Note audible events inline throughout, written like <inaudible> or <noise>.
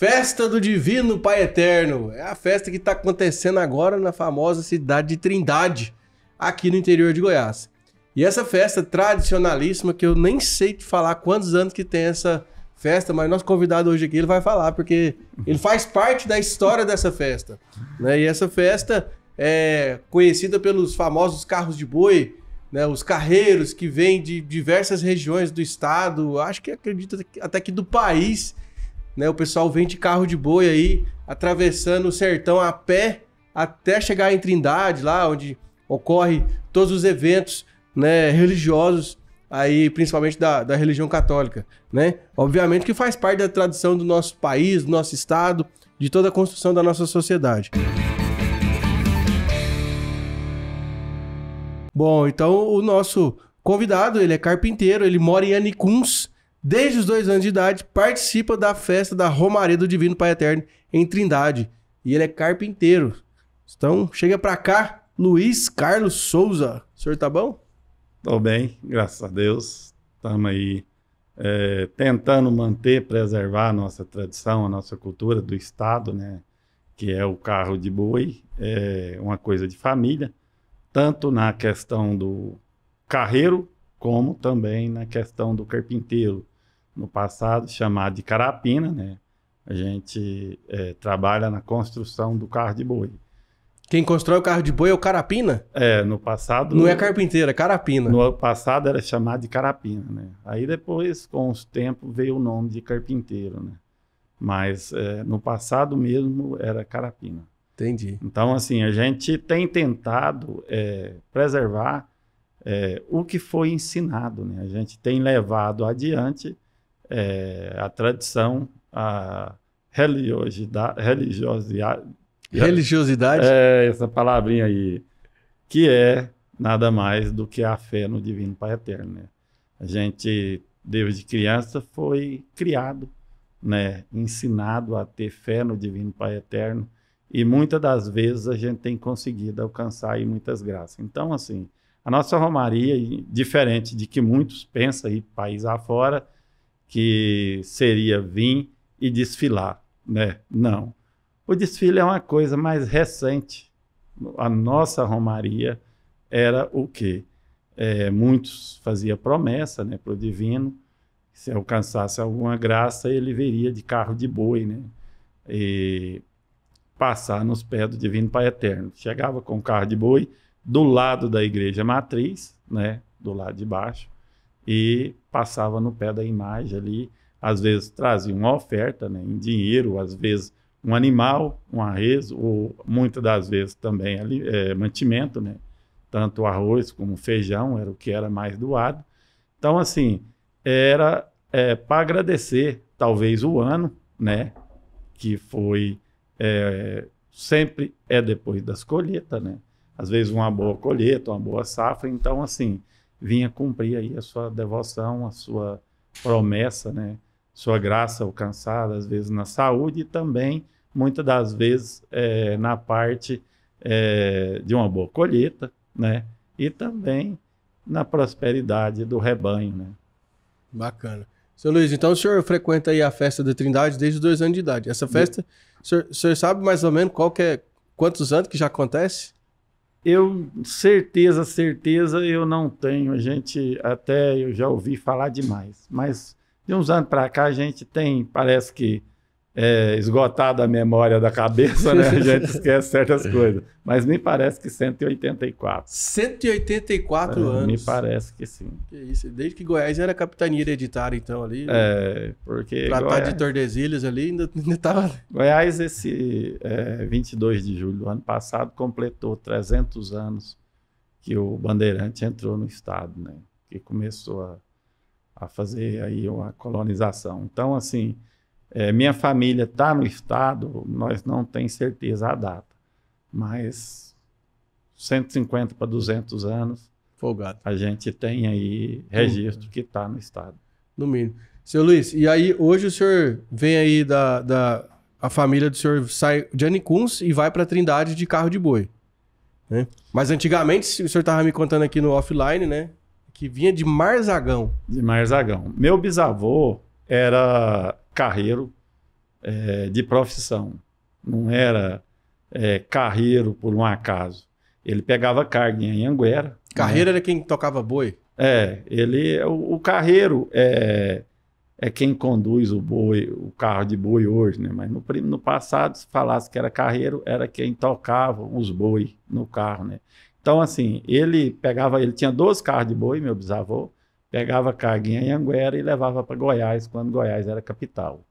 Festa do Divino Pai Eterno. É a festa que está acontecendo agora na famosa cidade de Trindade, aqui no interior de Goiás. E essa festa tradicionalíssima, que eu nem sei te falar quantos anos que tem essa festa, mas nosso convidado hoje aqui ele vai falar, porque ele faz parte da história dessa festa. Né? E essa festa é conhecida pelos famosos carros de boi, né? os carreiros que vêm de diversas regiões do estado, acho que acredito até que do país né? O pessoal vem de carro de boi aí, atravessando o sertão a pé até chegar em Trindade, lá onde ocorre todos os eventos né, religiosos aí principalmente da, da religião católica, né? Obviamente que faz parte da tradição do nosso país, do nosso estado, de toda a construção da nossa sociedade. Bom, então o nosso convidado, ele é carpinteiro, ele mora em Anicuns, desde os dois anos de idade, participa da festa da Romaria do Divino Pai Eterno em Trindade. E ele é carpinteiro. Então, chega para cá, Luiz Carlos Souza. O senhor tá bom? Tô bem, graças a Deus. Estamos aí é, tentando manter, preservar a nossa tradição, a nossa cultura do Estado, né? Que é o carro de boi, é uma coisa de família, tanto na questão do carreiro, como também na questão do carpinteiro, no passado chamado de carapina, né? A gente é, trabalha na construção do carro de boi. Quem constrói o carro de boi é o carapina? É, no passado. Não é carpinteiro, é carapina. No passado era chamado de carapina, né? Aí depois, com os tempos, veio o nome de carpinteiro, né? Mas é, no passado mesmo era carapina. Entendi. Então, assim, a gente tem tentado é, preservar é, o que foi ensinado, né? A gente tem levado adiante é, a tradição, a religiosidade, religiosidade. Religiosidade? É, essa palavrinha aí. Que é nada mais do que a fé no Divino Pai Eterno. Né? A gente, desde criança, foi criado, né? ensinado a ter fé no Divino Pai Eterno. E muitas das vezes a gente tem conseguido alcançar aí muitas graças. Então, assim, a nossa Romaria, diferente de que muitos pensam aí, país afora, fora que seria vir e desfilar, né? Não. O desfile é uma coisa mais recente. A nossa romaria era o quê? É, muitos faziam promessa né, para o divino, se alcançasse alguma graça, ele viria de carro de boi, né? E passar nos pés do Divino Pai Eterno. Chegava com o carro de boi do lado da igreja matriz, né? Do lado de baixo e passava no pé da imagem ali, às vezes trazia uma oferta né, em dinheiro, às vezes um animal, uma res, ou muitas das vezes também ali, é, mantimento, né? tanto arroz como feijão era o que era mais doado. Então, assim, era é, para agradecer talvez o ano, né? que foi é, sempre é depois das colheitas, né? às vezes uma boa colheita, uma boa safra. Então, assim, vinha cumprir aí a sua devoção, a sua promessa, né? Sua graça alcançada, às vezes na saúde e também, muitas das vezes, é, na parte é, de uma boa colheita, né? E também na prosperidade do rebanho, né? Bacana. Seu Luiz, então o senhor frequenta aí a festa da Trindade desde dois anos de idade. Essa festa, o, senhor, o senhor sabe mais ou menos qual que é, quantos anos que já acontece? Eu, certeza, certeza, eu não tenho. A gente até, eu já ouvi falar demais. Mas de uns anos para cá, a gente tem, parece que é, esgotada a memória da cabeça, né? A <laughs> gente esquece certas coisas. Mas me parece que 184. 184 é, anos. Me parece que sim. Que isso. Desde que Goiás era capitania hereditária, então, ali. Né? É, porque. Tratado tá Goiás... de Tordesilhas ali, ainda estava. Goiás, esse é, 22 de julho do ano passado, completou 300 anos que o Bandeirante entrou no Estado, né? Que começou a, a fazer aí uma colonização. Então, assim é, minha família está no estado, nós não temos certeza a data, mas 150 para 200 anos, Folgado. a gente tem aí registro hum. que está no estado. No mínimo. Seu Luiz, e aí hoje o senhor vem aí da, da a família do senhor sai de Anicuns e vai para Trindade de carro de boi. Né? Mas antigamente, o senhor estava me contando aqui no offline, né? Que vinha de Marzagão. De Marzagão. Meu bisavô, era carreiro é, de profissão, não era é, carreiro por um acaso. Ele pegava carga em Anguera. Né? Carreiro né? era quem tocava boi? É, ele o, o carreiro é, é quem conduz o boi, o carro de boi hoje, né? Mas no, no passado, se falasse que era carreiro, era quem tocava os boi no carro, né? Então, assim, ele pegava, ele tinha 12 carros de boi, meu bisavô, pegava carga em Anguera e levava para Goiás, quando Goiás era capital.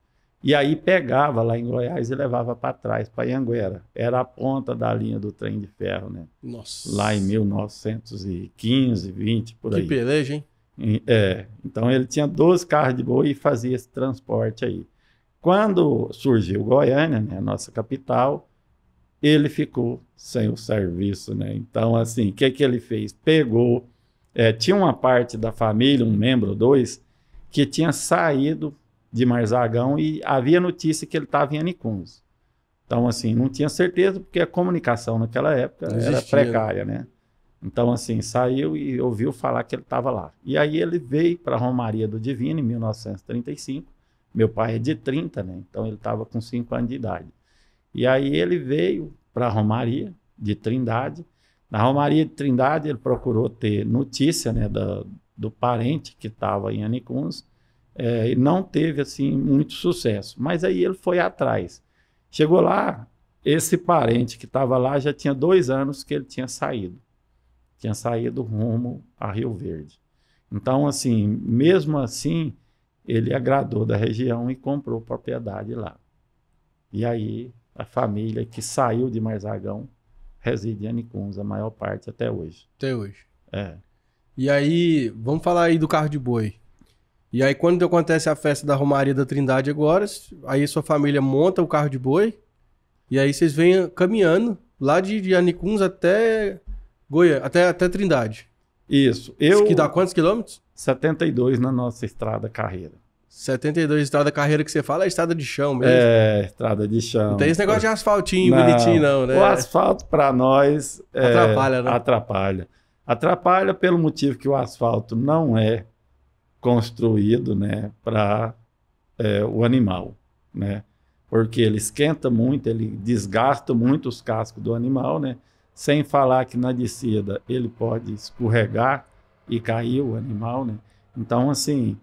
E aí pegava lá em Goiás e levava para trás, para Anguera. Era a ponta da linha do trem de ferro, né? Nossa. Lá em 1915, 20, por aí. Que peleja, hein? É. Então ele tinha 12 carros de boi e fazia esse transporte aí. Quando surgiu Goiânia, né, a nossa capital, ele ficou sem o serviço, né? Então, assim, o que, que ele fez? Pegou é, tinha uma parte da família, um membro ou dois, que tinha saído de Marzagão e havia notícia que ele estava em Anicuns. Então, assim, não tinha certeza, porque a comunicação naquela época era precária, né? Então, assim, saiu e ouviu falar que ele estava lá. E aí ele veio para a Romaria do Divino em 1935. Meu pai é de 30, né? Então ele estava com 5 anos de idade. E aí ele veio para a Romaria de Trindade na Romaria de Trindade, ele procurou ter notícia né, da, do parente que estava em Anicuns, é, e não teve assim muito sucesso. Mas aí ele foi atrás. Chegou lá, esse parente que estava lá já tinha dois anos que ele tinha saído. Tinha saído rumo a Rio Verde. Então, assim, mesmo assim, ele agradou da região e comprou propriedade lá. E aí, a família que saiu de Marzagão reside em Anicuns, a maior parte até hoje. Até hoje. É. E aí, vamos falar aí do carro de boi. E aí, quando acontece a festa da Romaria da Trindade agora, aí sua família monta o carro de boi, e aí vocês vêm caminhando lá de, de Anicuns até Goiânia, até, até Trindade. Isso. Eu... Isso que dá quantos quilômetros? 72 na nossa estrada carreira. 72 estrada carreira que você fala é estrada de chão mesmo. É, estrada de chão. Não tem esse negócio de asfaltinho não, bonitinho, não, né? O asfalto para nós. É, atrapalha, né? Atrapalha. Atrapalha pelo motivo que o asfalto não é construído né, para é, o animal, né? Porque ele esquenta muito, ele desgasta muito os cascos do animal, né? Sem falar que na descida ele pode escorregar e cair o animal, né? Então, assim,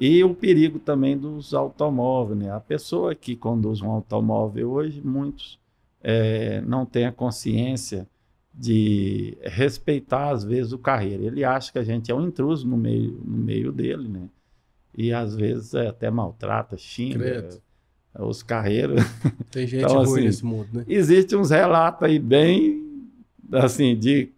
e o perigo também dos automóveis. Né? A pessoa que conduz um automóvel hoje, muitos é, não têm a consciência de respeitar, às vezes, o carreira. Ele acha que a gente é um intruso no meio, no meio dele, né? E às vezes é, até maltrata, xinga os carreiros. <laughs> Tem gente então, assim, nesse mundo, né? Existe uns relatos aí bem, assim, de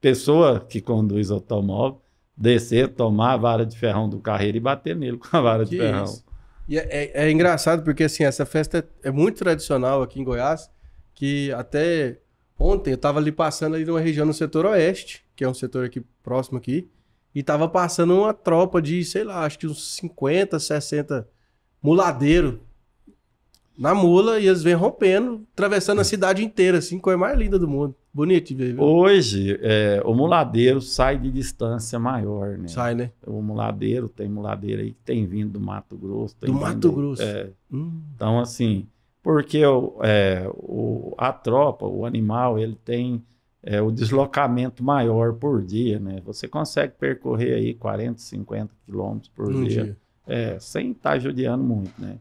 pessoa que conduz automóvel descer, tomar a vara de ferrão do carreiro e bater nele com a vara que de ferrão. Isso. E é, é, é, engraçado porque assim, essa festa é, é, muito tradicional aqui em Goiás, que até ontem eu estava ali passando ali numa região no setor oeste, que é um setor aqui próximo aqui, e estava passando uma tropa de, sei lá, acho que uns 50, 60 muladeiro na mula e eles vêm rompendo, atravessando a é. cidade inteira, assim, coisa mais linda do mundo. Bonito de ver. Viu? Hoje, é, o muladeiro sai de distância maior, né? Sai, né? O muladeiro, tem muladeiro aí que tem vindo do Mato Grosso. do vindo, Mato Grosso. É, hum. Então, assim, porque é, o, a tropa, o animal, ele tem é, o deslocamento maior por dia, né? Você consegue percorrer aí 40, 50 quilômetros por um dia, dia. É, sem estar tá judiando muito, né?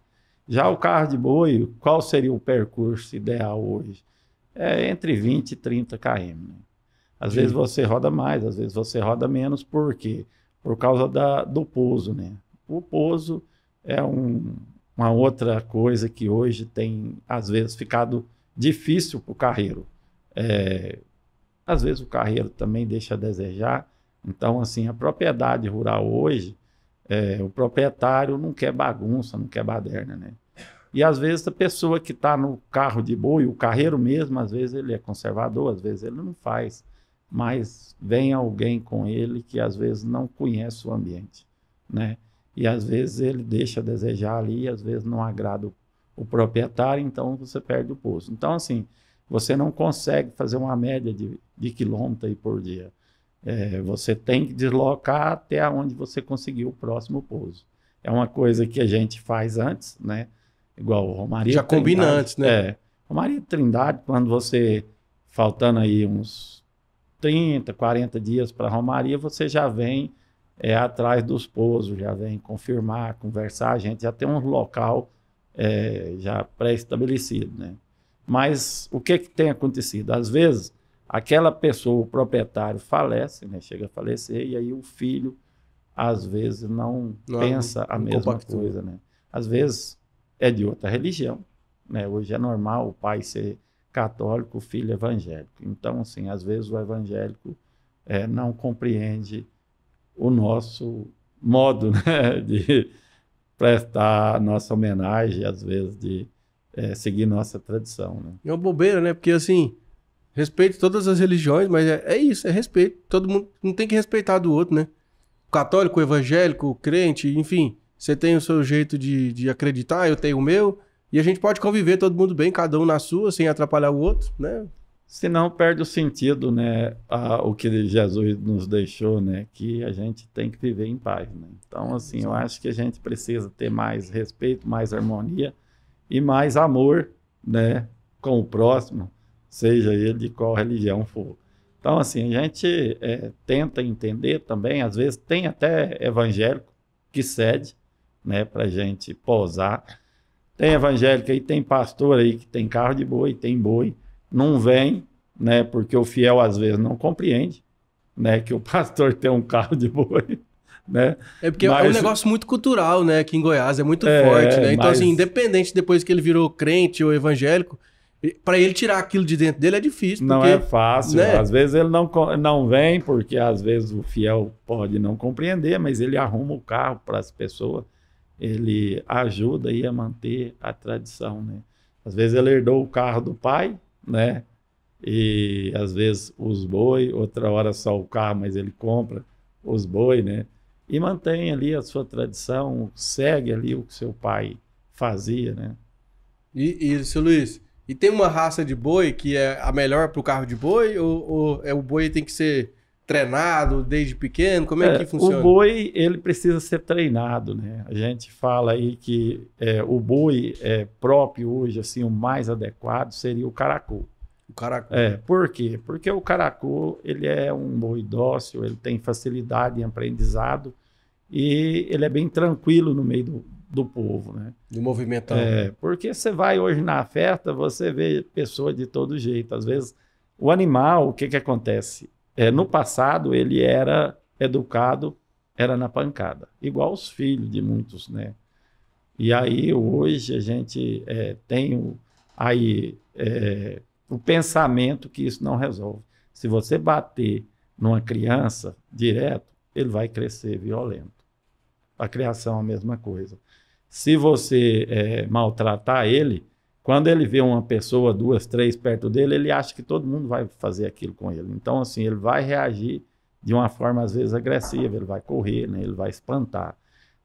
Já o carro de boi, qual seria o percurso ideal hoje? é entre 20 e 30 km. Né? Às Sim. vezes você roda mais, às vezes você roda menos, por quê? Por causa da, do pouso, né? O pouso é um, uma outra coisa que hoje tem, às vezes, ficado difícil para o carreiro. É, às vezes o carreiro também deixa a desejar. Então, assim, a propriedade rural hoje, é, o proprietário não quer bagunça, não quer baderna, né? E às vezes a pessoa que está no carro de boi, o carreiro mesmo, às vezes ele é conservador, às vezes ele não faz. Mas vem alguém com ele que às vezes não conhece o ambiente, né? E às vezes ele deixa a desejar ali, às vezes não agrada o, o proprietário, então você perde o posto. Então, assim, você não consegue fazer uma média de, de quilômetro aí por dia. É, você tem que deslocar até onde você conseguir o próximo pouso. É uma coisa que a gente faz antes, né? Igual Romaria. Já combina antes, né? É. Romaria Trindade, quando você faltando aí uns 30, 40 dias para Romaria, você já vem é, atrás dos pousos, já vem confirmar, conversar, a gente já tem um local é, já pré-estabelecido, né? Mas o que, que tem acontecido? Às vezes, aquela pessoa, o proprietário, falece, né? chega a falecer, e aí o filho, às vezes, não, não pensa a mesma coisa. Né? Às vezes, é de outra religião. Né? Hoje é normal o pai ser católico, o filho evangélico. Então, assim, às vezes o evangélico é, não compreende o nosso modo <laughs> né, de prestar nossa homenagem, às vezes de é, seguir nossa tradição. Né? É uma bobeira, né? Porque assim, respeito todas as religiões, mas é, é isso, é respeito. Todo mundo não tem que respeitar do outro, né? católico, evangélico, crente, enfim você tem o seu jeito de, de acreditar, eu tenho o meu, e a gente pode conviver todo mundo bem, cada um na sua, sem atrapalhar o outro, né? Senão perde o sentido, né? A, o que Jesus nos deixou, né? Que a gente tem que viver em paz, né? Então, assim, eu acho que a gente precisa ter mais respeito, mais harmonia e mais amor, né? Com o próximo, seja ele de qual religião for. Então, assim, a gente é, tenta entender também, às vezes tem até evangélico que cede, né, para gente posar. Tem evangélica aí, tem pastor aí que tem carro de boi, tem boi, não vem, né, porque o fiel às vezes não compreende, né, que o <laughs> pastor tem um carro de boi. Né? É porque mas... é um negócio muito cultural, né? Aqui em Goiás é muito é, forte, né? Então, mas... assim, independente depois que ele virou crente ou evangélico, para ele tirar aquilo de dentro dele é difícil. Não porque, é fácil. Né? Às vezes ele não, não vem, porque às vezes o fiel pode não compreender, mas ele arruma o carro para as pessoas ele ajuda aí a manter a tradição, né? Às vezes ele herdou o carro do pai, né? E às vezes os boi, outra hora só o carro, mas ele compra os boi, né? E mantém ali a sua tradição, segue ali o que seu pai fazia, né? E, e Luiz, e tem uma raça de boi que é a melhor para o carro de boi ou, ou é o boi tem que ser treinado desde pequeno? Como é, é que funciona? O boi, ele precisa ser treinado, né? A gente fala aí que é, o boi é, próprio hoje, assim, o mais adequado seria o caracu. O caracu. É, por quê? Porque o caracu, ele é um boi dócil, ele tem facilidade em aprendizado e ele é bem tranquilo no meio do, do povo, né? Do movimento. É, porque você vai hoje na festa, você vê pessoa de todo jeito. Às vezes, o animal, o que que acontece? É, no passado, ele era educado, era na pancada, igual os filhos de muitos, né? E aí, hoje, a gente é, tem o, aí, é, o pensamento que isso não resolve. Se você bater numa criança direto, ele vai crescer violento. A criação é a mesma coisa. Se você é, maltratar ele, quando ele vê uma pessoa, duas, três perto dele, ele acha que todo mundo vai fazer aquilo com ele. Então, assim, ele vai reagir de uma forma, às vezes, agressiva, ele vai correr, né? ele vai espantar.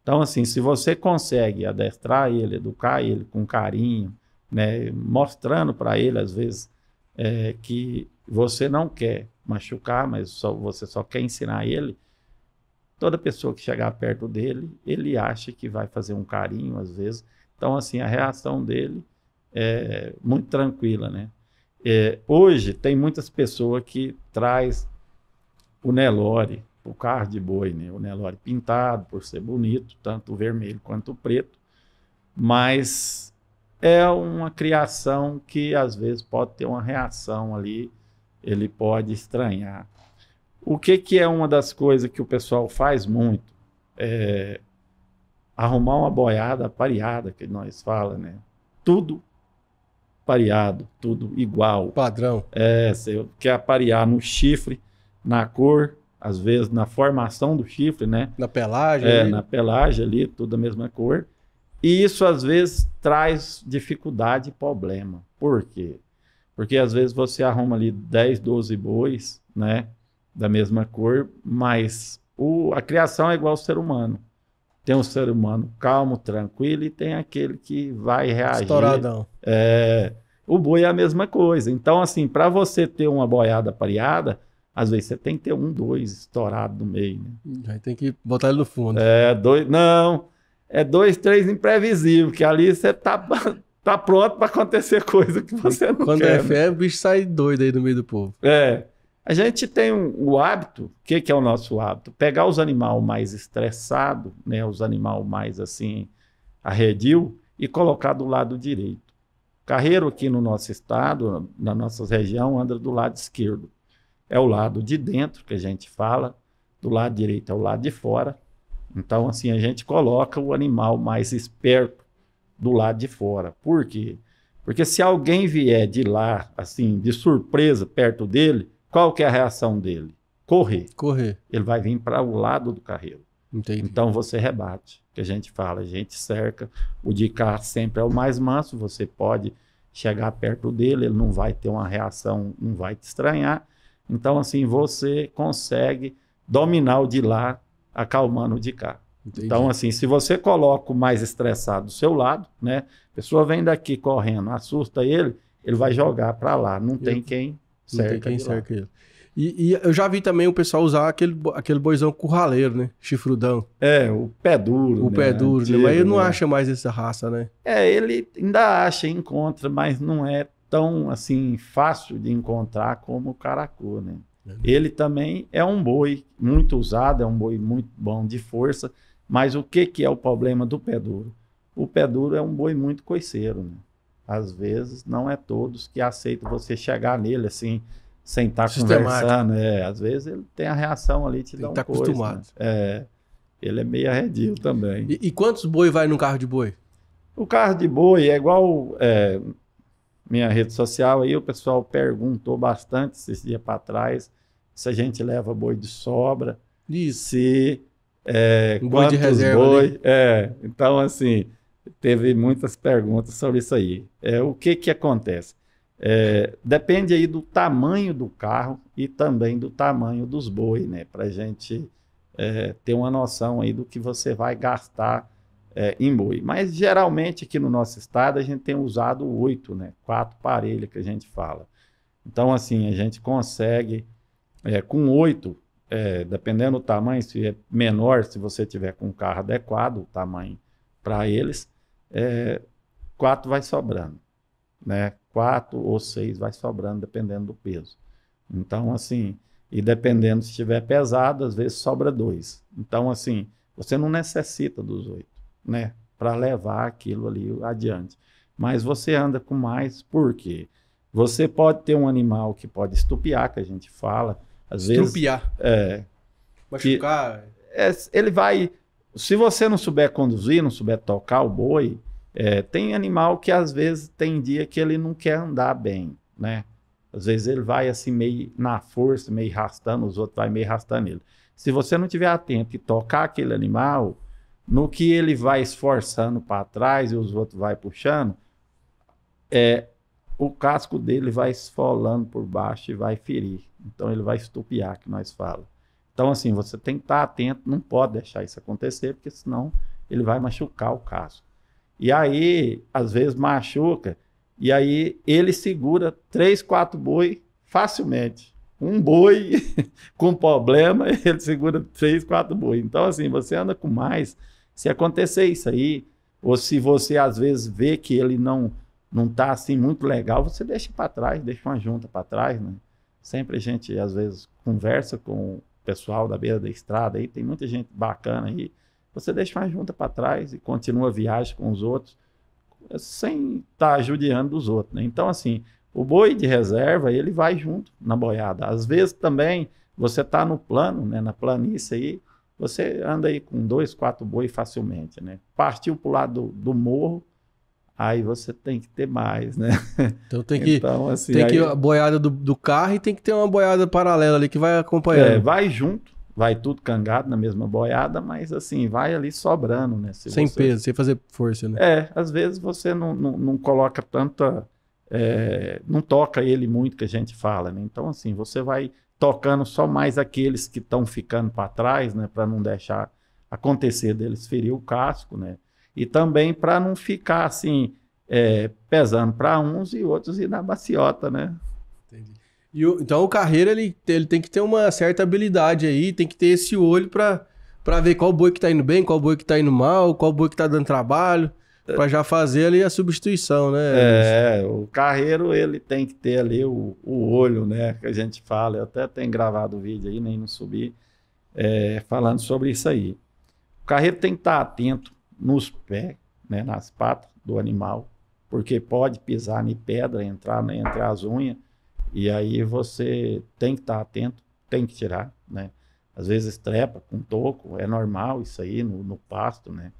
Então, assim, se você consegue adestrar ele, educar ele com carinho, né? mostrando para ele, às vezes, é, que você não quer machucar, mas só, você só quer ensinar ele, toda pessoa que chegar perto dele, ele acha que vai fazer um carinho, às vezes. Então, assim, a reação dele é, muito tranquila, né? É, hoje tem muitas pessoas que traz o Nelore, o carro de boi, né? o Nelore pintado por ser bonito, tanto o vermelho quanto o preto, mas é uma criação que às vezes pode ter uma reação ali, ele pode estranhar. O que, que é uma das coisas que o pessoal faz muito? É arrumar uma boiada pareada, que nós fala, né? Tudo pareado, tudo igual. Padrão. É, você quer aparear no chifre, na cor, às vezes na formação do chifre, né? Na pelagem. É, ali. na pelagem ali, tudo a mesma cor. E isso às vezes traz dificuldade e problema. Por quê? Porque às vezes você arruma ali 10, 12 bois, né? Da mesma cor, mas o, a criação é igual ao ser humano. Tem um ser humano calmo, tranquilo, e tem aquele que vai reagir. Estouradão. É, o boi é a mesma coisa. Então, assim, para você ter uma boiada pareada, às vezes você tem que ter um, dois estourado no meio. Né? Aí tem que botar ele no fundo. É, dois. Não. É dois, três imprevisível, que ali você tá, <laughs> tá pronto para acontecer coisa que você não Quando quer. Quando é fé, né? o bicho sai doido aí no meio do povo. É. A gente tem um, o hábito, o que, que, é o nosso hábito? Pegar os animais mais estressados, né, os animais mais assim, arredio, e colocar do lado direito. Carreiro aqui no nosso estado, na nossa região, anda do lado esquerdo. É o lado de dentro que a gente fala, do lado direito é o lado de fora. Então, assim, a gente coloca o animal mais esperto do lado de fora. Por quê? Porque se alguém vier de lá, assim, de surpresa perto dele, qual que é a reação dele? Correr. Correr. Ele vai vir para o lado do carreiro. Entendi. Então você rebate, que a gente fala, a gente cerca. O de cá sempre é o mais manso, você pode chegar perto dele, ele não vai ter uma reação, não vai te estranhar. Então, assim, você consegue dominar o de lá, acalmando o de cá. Entendi. Então, assim, se você coloca o mais estressado do seu lado, né? A pessoa vem daqui correndo, assusta ele, ele vai jogar para lá. Não tem quem cerca. Não tem quem cerca ele. E, e, eu já vi também o pessoal usar aquele, aquele boizão curraleiro, né? Chifrudão. É, o pé duro. O né? pé duro, Antigo, né? Mas ele não né? acha mais essa raça, né? É, ele ainda acha, encontra, mas não é tão, assim, fácil de encontrar como o caracu né? É. Ele também é um boi muito usado, é um boi muito bom de força, mas o que, que é o problema do pé duro? O pé duro é um boi muito coiceiro, né? Às vezes não é todos que aceitam você chegar nele assim, sentar conversando. É, às vezes ele tem a reação ali, te tem dá um tá coisa, né? acostumado. Né? É, ele é meio arredio também. E, e, quantos boi vai num carro de boi? O carro de boi é igual é, minha rede social. Aí o pessoal perguntou bastante esses dias para trás se a gente leva boi de sobra. Isso. Se, é, um boi de reserva. Né? Boi, é, então, assim, teve muitas perguntas sobre isso aí. É, o que, que acontece? É, depende aí do tamanho do carro e também do tamanho dos boi, né? Para a gente é, ter uma noção aí do que você vai gastar é, em boi. Mas geralmente aqui no nosso estado a gente tem usado oito, né? Quatro parelhas que a gente fala. Então, assim, a gente consegue é, com oito, é, dependendo do tamanho, se é menor, se você tiver com um carro adequado, o tamanho para eles, é, quatro vai sobrando né? Quatro ou seis vai sobrando, dependendo do peso. Então, assim, e dependendo se estiver pesado, às vezes sobra dois. Então, assim, você não necessita dos oito, né? Para levar aquilo ali adiante. Mas você anda com mais, por quê? Você pode ter um animal que pode estupiar, que a gente fala. Às estupiar. Vezes, é. Machucar. Que, é, ele vai. Se você não souber conduzir, não souber tocar o boi, é, tem animal que às vezes tem dia que ele não quer andar bem, né? Às vezes ele vai assim meio na força, meio arrastando, os outros vai meio arrastando ele. Se você não tiver atento e tocar aquele animal, no que ele vai esforçando para trás e os outros vai puxando, é, o casco dele vai esfolando por baixo e vai ferir. Então ele vai estupiar, que nós fala. Então assim, você tem que estar atento, não pode deixar isso acontecer, porque senão ele vai machucar o casco. E aí, às vezes, machuca. E aí ele segura três, quatro boi facilmente. Um boi <laughs> com problema, <laughs> ele segura três, quatro boi. Então, assim, você anda com mais. Se acontecer isso aí, ou se você às vezes vê que ele não não tá assim muito legal, você deixa para trás, deixa uma junta para trás, né? Sempre a gente às vezes conversa com o pessoal da beira da estrada aí, tem muita gente bacana aí você deixa uma junta para trás e continua a viagem com os outros, sem estar tá judiando os outros. Né? Então, assim, o boi de reserva, ele vai junto na boiada. Às vezes também você está no plano, né, na planície aí, você anda aí com dois, quatro boi facilmente. Né? Partiu para o lado do, do morro, aí você tem que ter mais, né? Então tem que, então, assim, tem aí... que a boiada do, do, carro e tem que ter uma boiada paralela ali que vai acompanhando. É, vai junto vai tudo cangado na mesma boiada, mas assim, vai ali sobrando, né? Se sem você... peso, sem fazer força, né? É, às vezes você não, não, não coloca tanta. É, não toca ele muito que a gente fala, né? Então, assim, você vai tocando só mais aqueles que estão ficando para trás, né? Para não deixar acontecer deles ferir o casco, né? E também para não ficar assim, é, pesando para uns e outros e na baciota, né? E o, então o Carreira ele, ele tem que ter uma certa habilidade aí, tem que ter esse olho para para ver qual boi que tá indo bem, qual boi que tá indo mal, qual boi que tá dando trabalho, para já fazer ali a substituição, né? É, o carreiro ele tem que ter ali o, o olho, né? Que a gente fala, eu até tenho gravado o vídeo aí, nem não subi, é, falando sobre isso aí. O carreiro tem que estar tá atento nos pés, né, nas patas do animal, porque pode pisar em pedra, entrar, entrar as unhas, e aí você tem que estar tá atento, tem que tirar, né? Às vezes trepa com toco, é normal isso aí no, no pasto, né?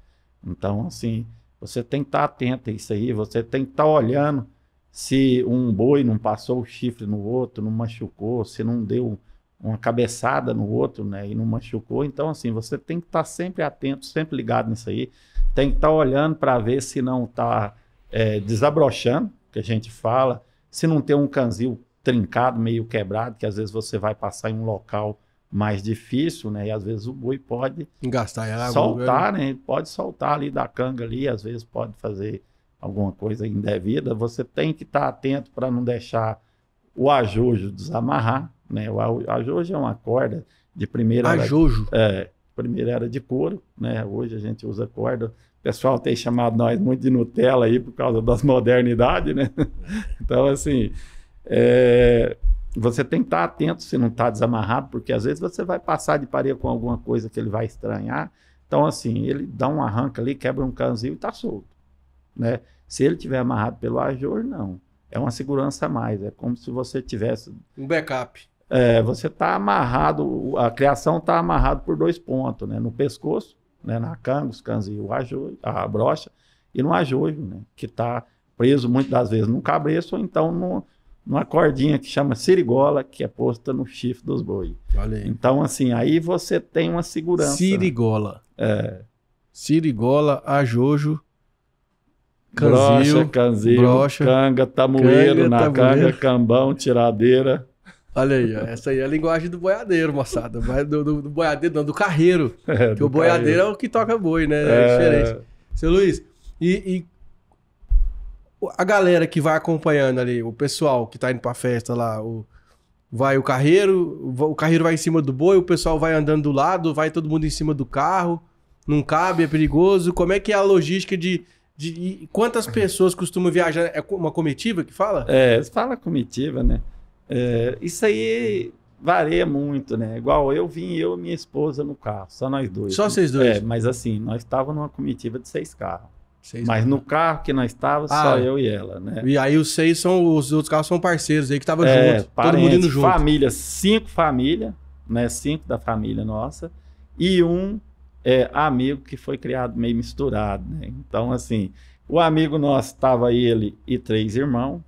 Então, assim, você tem que estar tá atento a isso aí, você tem que estar tá olhando se um boi não passou o chifre no outro, não machucou, se não deu uma cabeçada no outro, né, e não machucou. Então, assim, você tem que estar tá sempre atento, sempre ligado nisso aí. Tem que estar tá olhando para ver se não está é, eh, desabrochando, que a gente fala, se não tem um canzil trincado, meio quebrado, que às vezes você vai passar em um local mais difícil, né? E às vezes o boi pode gastar ela, soltar, né? né? Pode soltar ali da canga ali, às vezes pode fazer alguma coisa indevida. Você tem que estar atento para não deixar o ajojo desamarrar, né? O ajojo é uma corda de primeira ajojo. Era, é, primeiro era de couro, né? Hoje a gente usa corda. O pessoal tem chamado nós muito de Nutella aí por causa das modernidades, né? <laughs> Então assim, é, você tem que estar atento se não está desamarrado, porque às vezes você vai passar de parede com alguma coisa que ele vai estranhar. Então, assim, ele dá um arranca ali, quebra um canzinho e está solto. Né? Se ele tiver amarrado pelo ajor, não. É uma segurança a mais. É como se você tivesse. Um backup. É, você está amarrado, a criação está amarrado por dois pontos, né? No pescoço, né? na canga, os o a brocha, e no ajoio, né? Que está preso muitas das vezes no cabreço ou então no, numa cordinha que chama sirigola, que é posta no chifre dos boi. Então, assim, aí você tem uma segurança. Sirigola. É. Sirigola, ajojo, canzil, brocha, brocha, canga, tamoeiro, canga, na tabuleiro. canga, cambão, tiradeira. Olha aí, ó, essa aí é a linguagem do boiadeiro, moçada. Mas do, do, do boiadeiro, não, do carreiro. <laughs> É, do o boiadeiro carreiro. é o que toca boi, né? É, é diferente. Seu Luiz, e, e a galera que vai acompanhando ali, o pessoal que tá indo pra festa lá, o, vai o carreiro, o carreiro vai em cima do boi, o pessoal vai andando do lado, vai todo mundo em cima do carro, não cabe, é perigoso. Como é que é a logística de. de quantas pessoas costumam viajar? É uma comitiva que fala? É, fala comitiva, né? É, isso aí varia muito, né? Igual eu vim, eu e minha esposa no carro, só nós dois. Só vocês dois? É, mas assim, nós estávamos numa comitiva de seis carros. Seis Mas no carro que nós estávamos, ah, só eu e ela, né? E aí os seis são, os outros carros são parceiros aí que estavam é, junto, parentes, todo mundo indo junto. Família, cinco família, né? Cinco da família nossa e um é, amigo que foi criado meio misturado, né? Então, assim, o amigo nosso estava ele e três irmãos,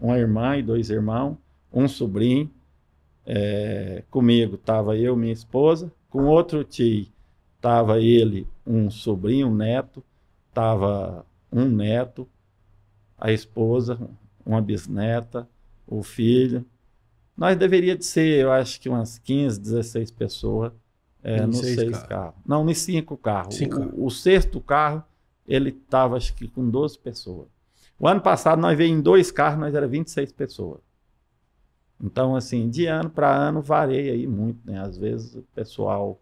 uma irmã e dois irmãos, um sobrinho, é, comigo estava eu, minha esposa, com outro tio estava ele, um sobrinho, um neto, Tava um neto, a esposa, uma bisneta, o filho. Nós deveria de ser, eu acho que umas 15, 16 pessoas é, nos seis, seis carros. carros. Não, nos cinco carros. Cinco. O, o, sexto carro, ele estava acho que com 12 pessoas. O ano passado nós veio em dois carros, nós era 26 pessoas. Então, assim, de ano para ano varia aí muito, né? Às vezes o pessoal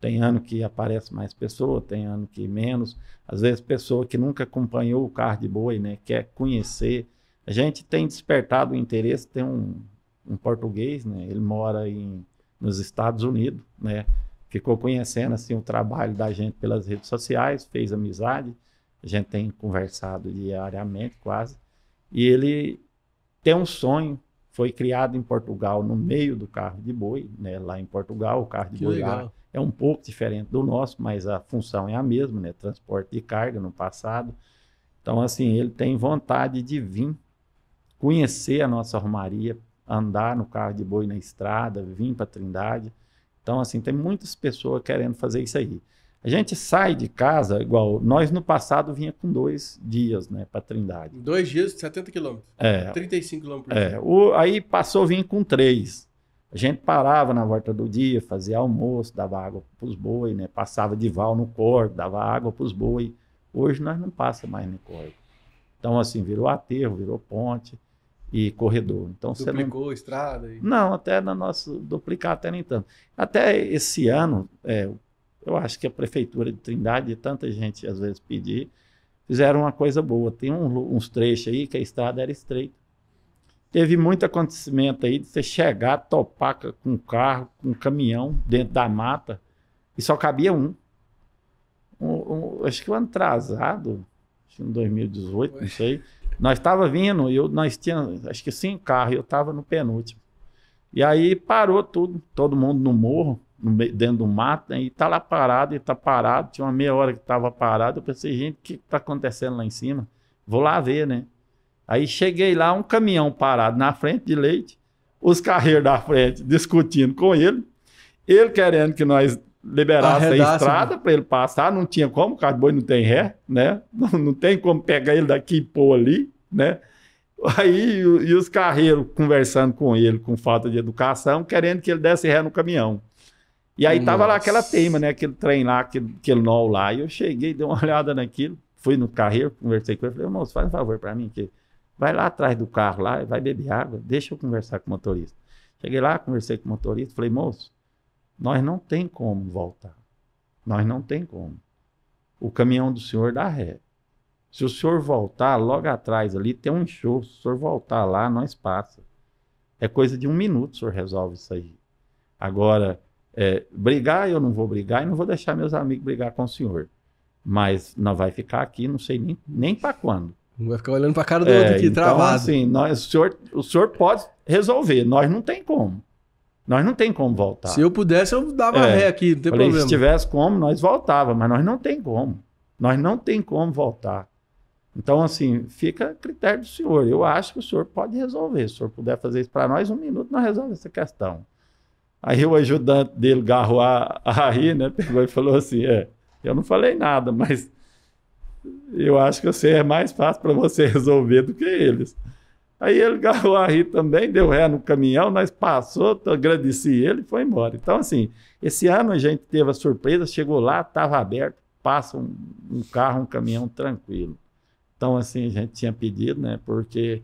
tem ano que aparece mais pessoa, tem ano que menos. Às vezes, pessoa que nunca acompanhou o carro de boi, né, quer conhecer. A gente tem despertado o interesse. Tem um, um português, né, ele mora em, nos Estados Unidos, né, ficou conhecendo assim o trabalho da gente pelas redes sociais, fez amizade. A gente tem conversado diariamente, quase. E ele tem um sonho foi criado em Portugal, no meio do carro de boi, né? lá em Portugal, o carro de que boi legal. lá é um pouco diferente do nosso, mas a função é a mesma, né? Transporte de carga no passado. Então, assim, ele tem vontade de vir conhecer a nossa romaria, andar no carro de boi na estrada, vir para Trindade. Então, assim, tem muitas pessoas querendo fazer isso aí. A gente sai de casa, igual nós no passado vinha com dois dias, né, para Trindade. Dois dias, 70 quilômetros. É. 35 quilômetros por é, dia. O, aí passou a vir com três. A gente parava na volta do dia, fazia almoço, dava água para os boi, né? passava de val no corpo, dava água para os boi. Hoje nós não passa mais no corpo. Então, assim, virou aterro, virou ponte e corredor. Então, Duplicou não... a estrada? E... Não, até na nossa. Duplicar até nem tanto. Até esse ano, é, eu acho que a prefeitura de Trindade, tanta gente às vezes pedir, fizeram uma coisa boa. Tem um, uns trechos aí que a estrada era estreita. Teve muito acontecimento aí de você chegar, topar com um carro, com um caminhão dentro da mata e só cabia um. um, um acho que um atrasado, acho que em 2018, não sei. Nós estava vindo, eu, nós tínhamos acho que cinco carros, eu estava no penúltimo. E aí parou tudo, todo mundo no morro, no meio, dentro do mato, né? e tá lá parado, e tá parado. Tinha uma meia hora que estava parado. Eu pensei, gente, o que está acontecendo lá em cima? Vou lá ver, né? Aí cheguei lá, um caminhão parado na frente de leite, os carreiros da frente discutindo com ele, ele querendo que nós liberássemos a, estrada né? para ele passar, não tinha como, o carro boi não tem ré, né? <laughs> Não, não, tem como pegar ele daqui e pôr ali, né? Aí e os carreiros conversando com ele, com falta de educação, querendo que ele desse ré no caminhão. E aí estava tava lá aquela teima, né? Aquele trem lá, aquele, aquele nó lá. E eu cheguei, dei uma <laughs> olhada naquilo, fui no carreiro, conversei com ele, falei, moço, faz um favor para mim, que Vai lá atrás do carro lá, vai beber água, deixa eu conversar com o motorista. Cheguei lá, conversei com o motorista, falei, moço, nós não tem como voltar. Nós não tem como. O caminhão do senhor dá ré. Se o senhor voltar logo atrás ali, tem um show. Se o senhor voltar lá, nós passa. É coisa de um minuto, o senhor resolve isso aí. Agora, é, brigar, eu não vou brigar e não vou deixar meus amigos brigar com o senhor. Mas não vai ficar aqui, não sei nem, nem para quando. Não Vai ficar olhando para a cara do é, outro aqui, então, travado. assim, nós, o, senhor, o senhor pode resolver, nós não tem como. Nós não tem como voltar. Se eu pudesse, eu dava é, ré aqui, não tem falei, problema. Se tivesse como, nós voltava, mas nós não tem como. Nós não tem como voltar. Então, assim, fica a critério do senhor. Eu acho que o senhor pode resolver. Se o senhor puder fazer isso para nós, um minuto nós resolvemos essa questão. Aí o ajudante dele garrou a, a rir, né? Pegou e falou assim: é, eu não falei nada, mas eu acho que você é mais fácil para você <laughs> resolver do que eles. Aí ele agarrou a rir também, deu ré no caminhão, nós passou, agradeci ele e foi embora. Então, assim, esse ano a gente teve a surpresa, chegou lá, estava aberto, passa um, um, carro, um caminhão tranquilo. Então, assim, a gente tinha pedido, né? Porque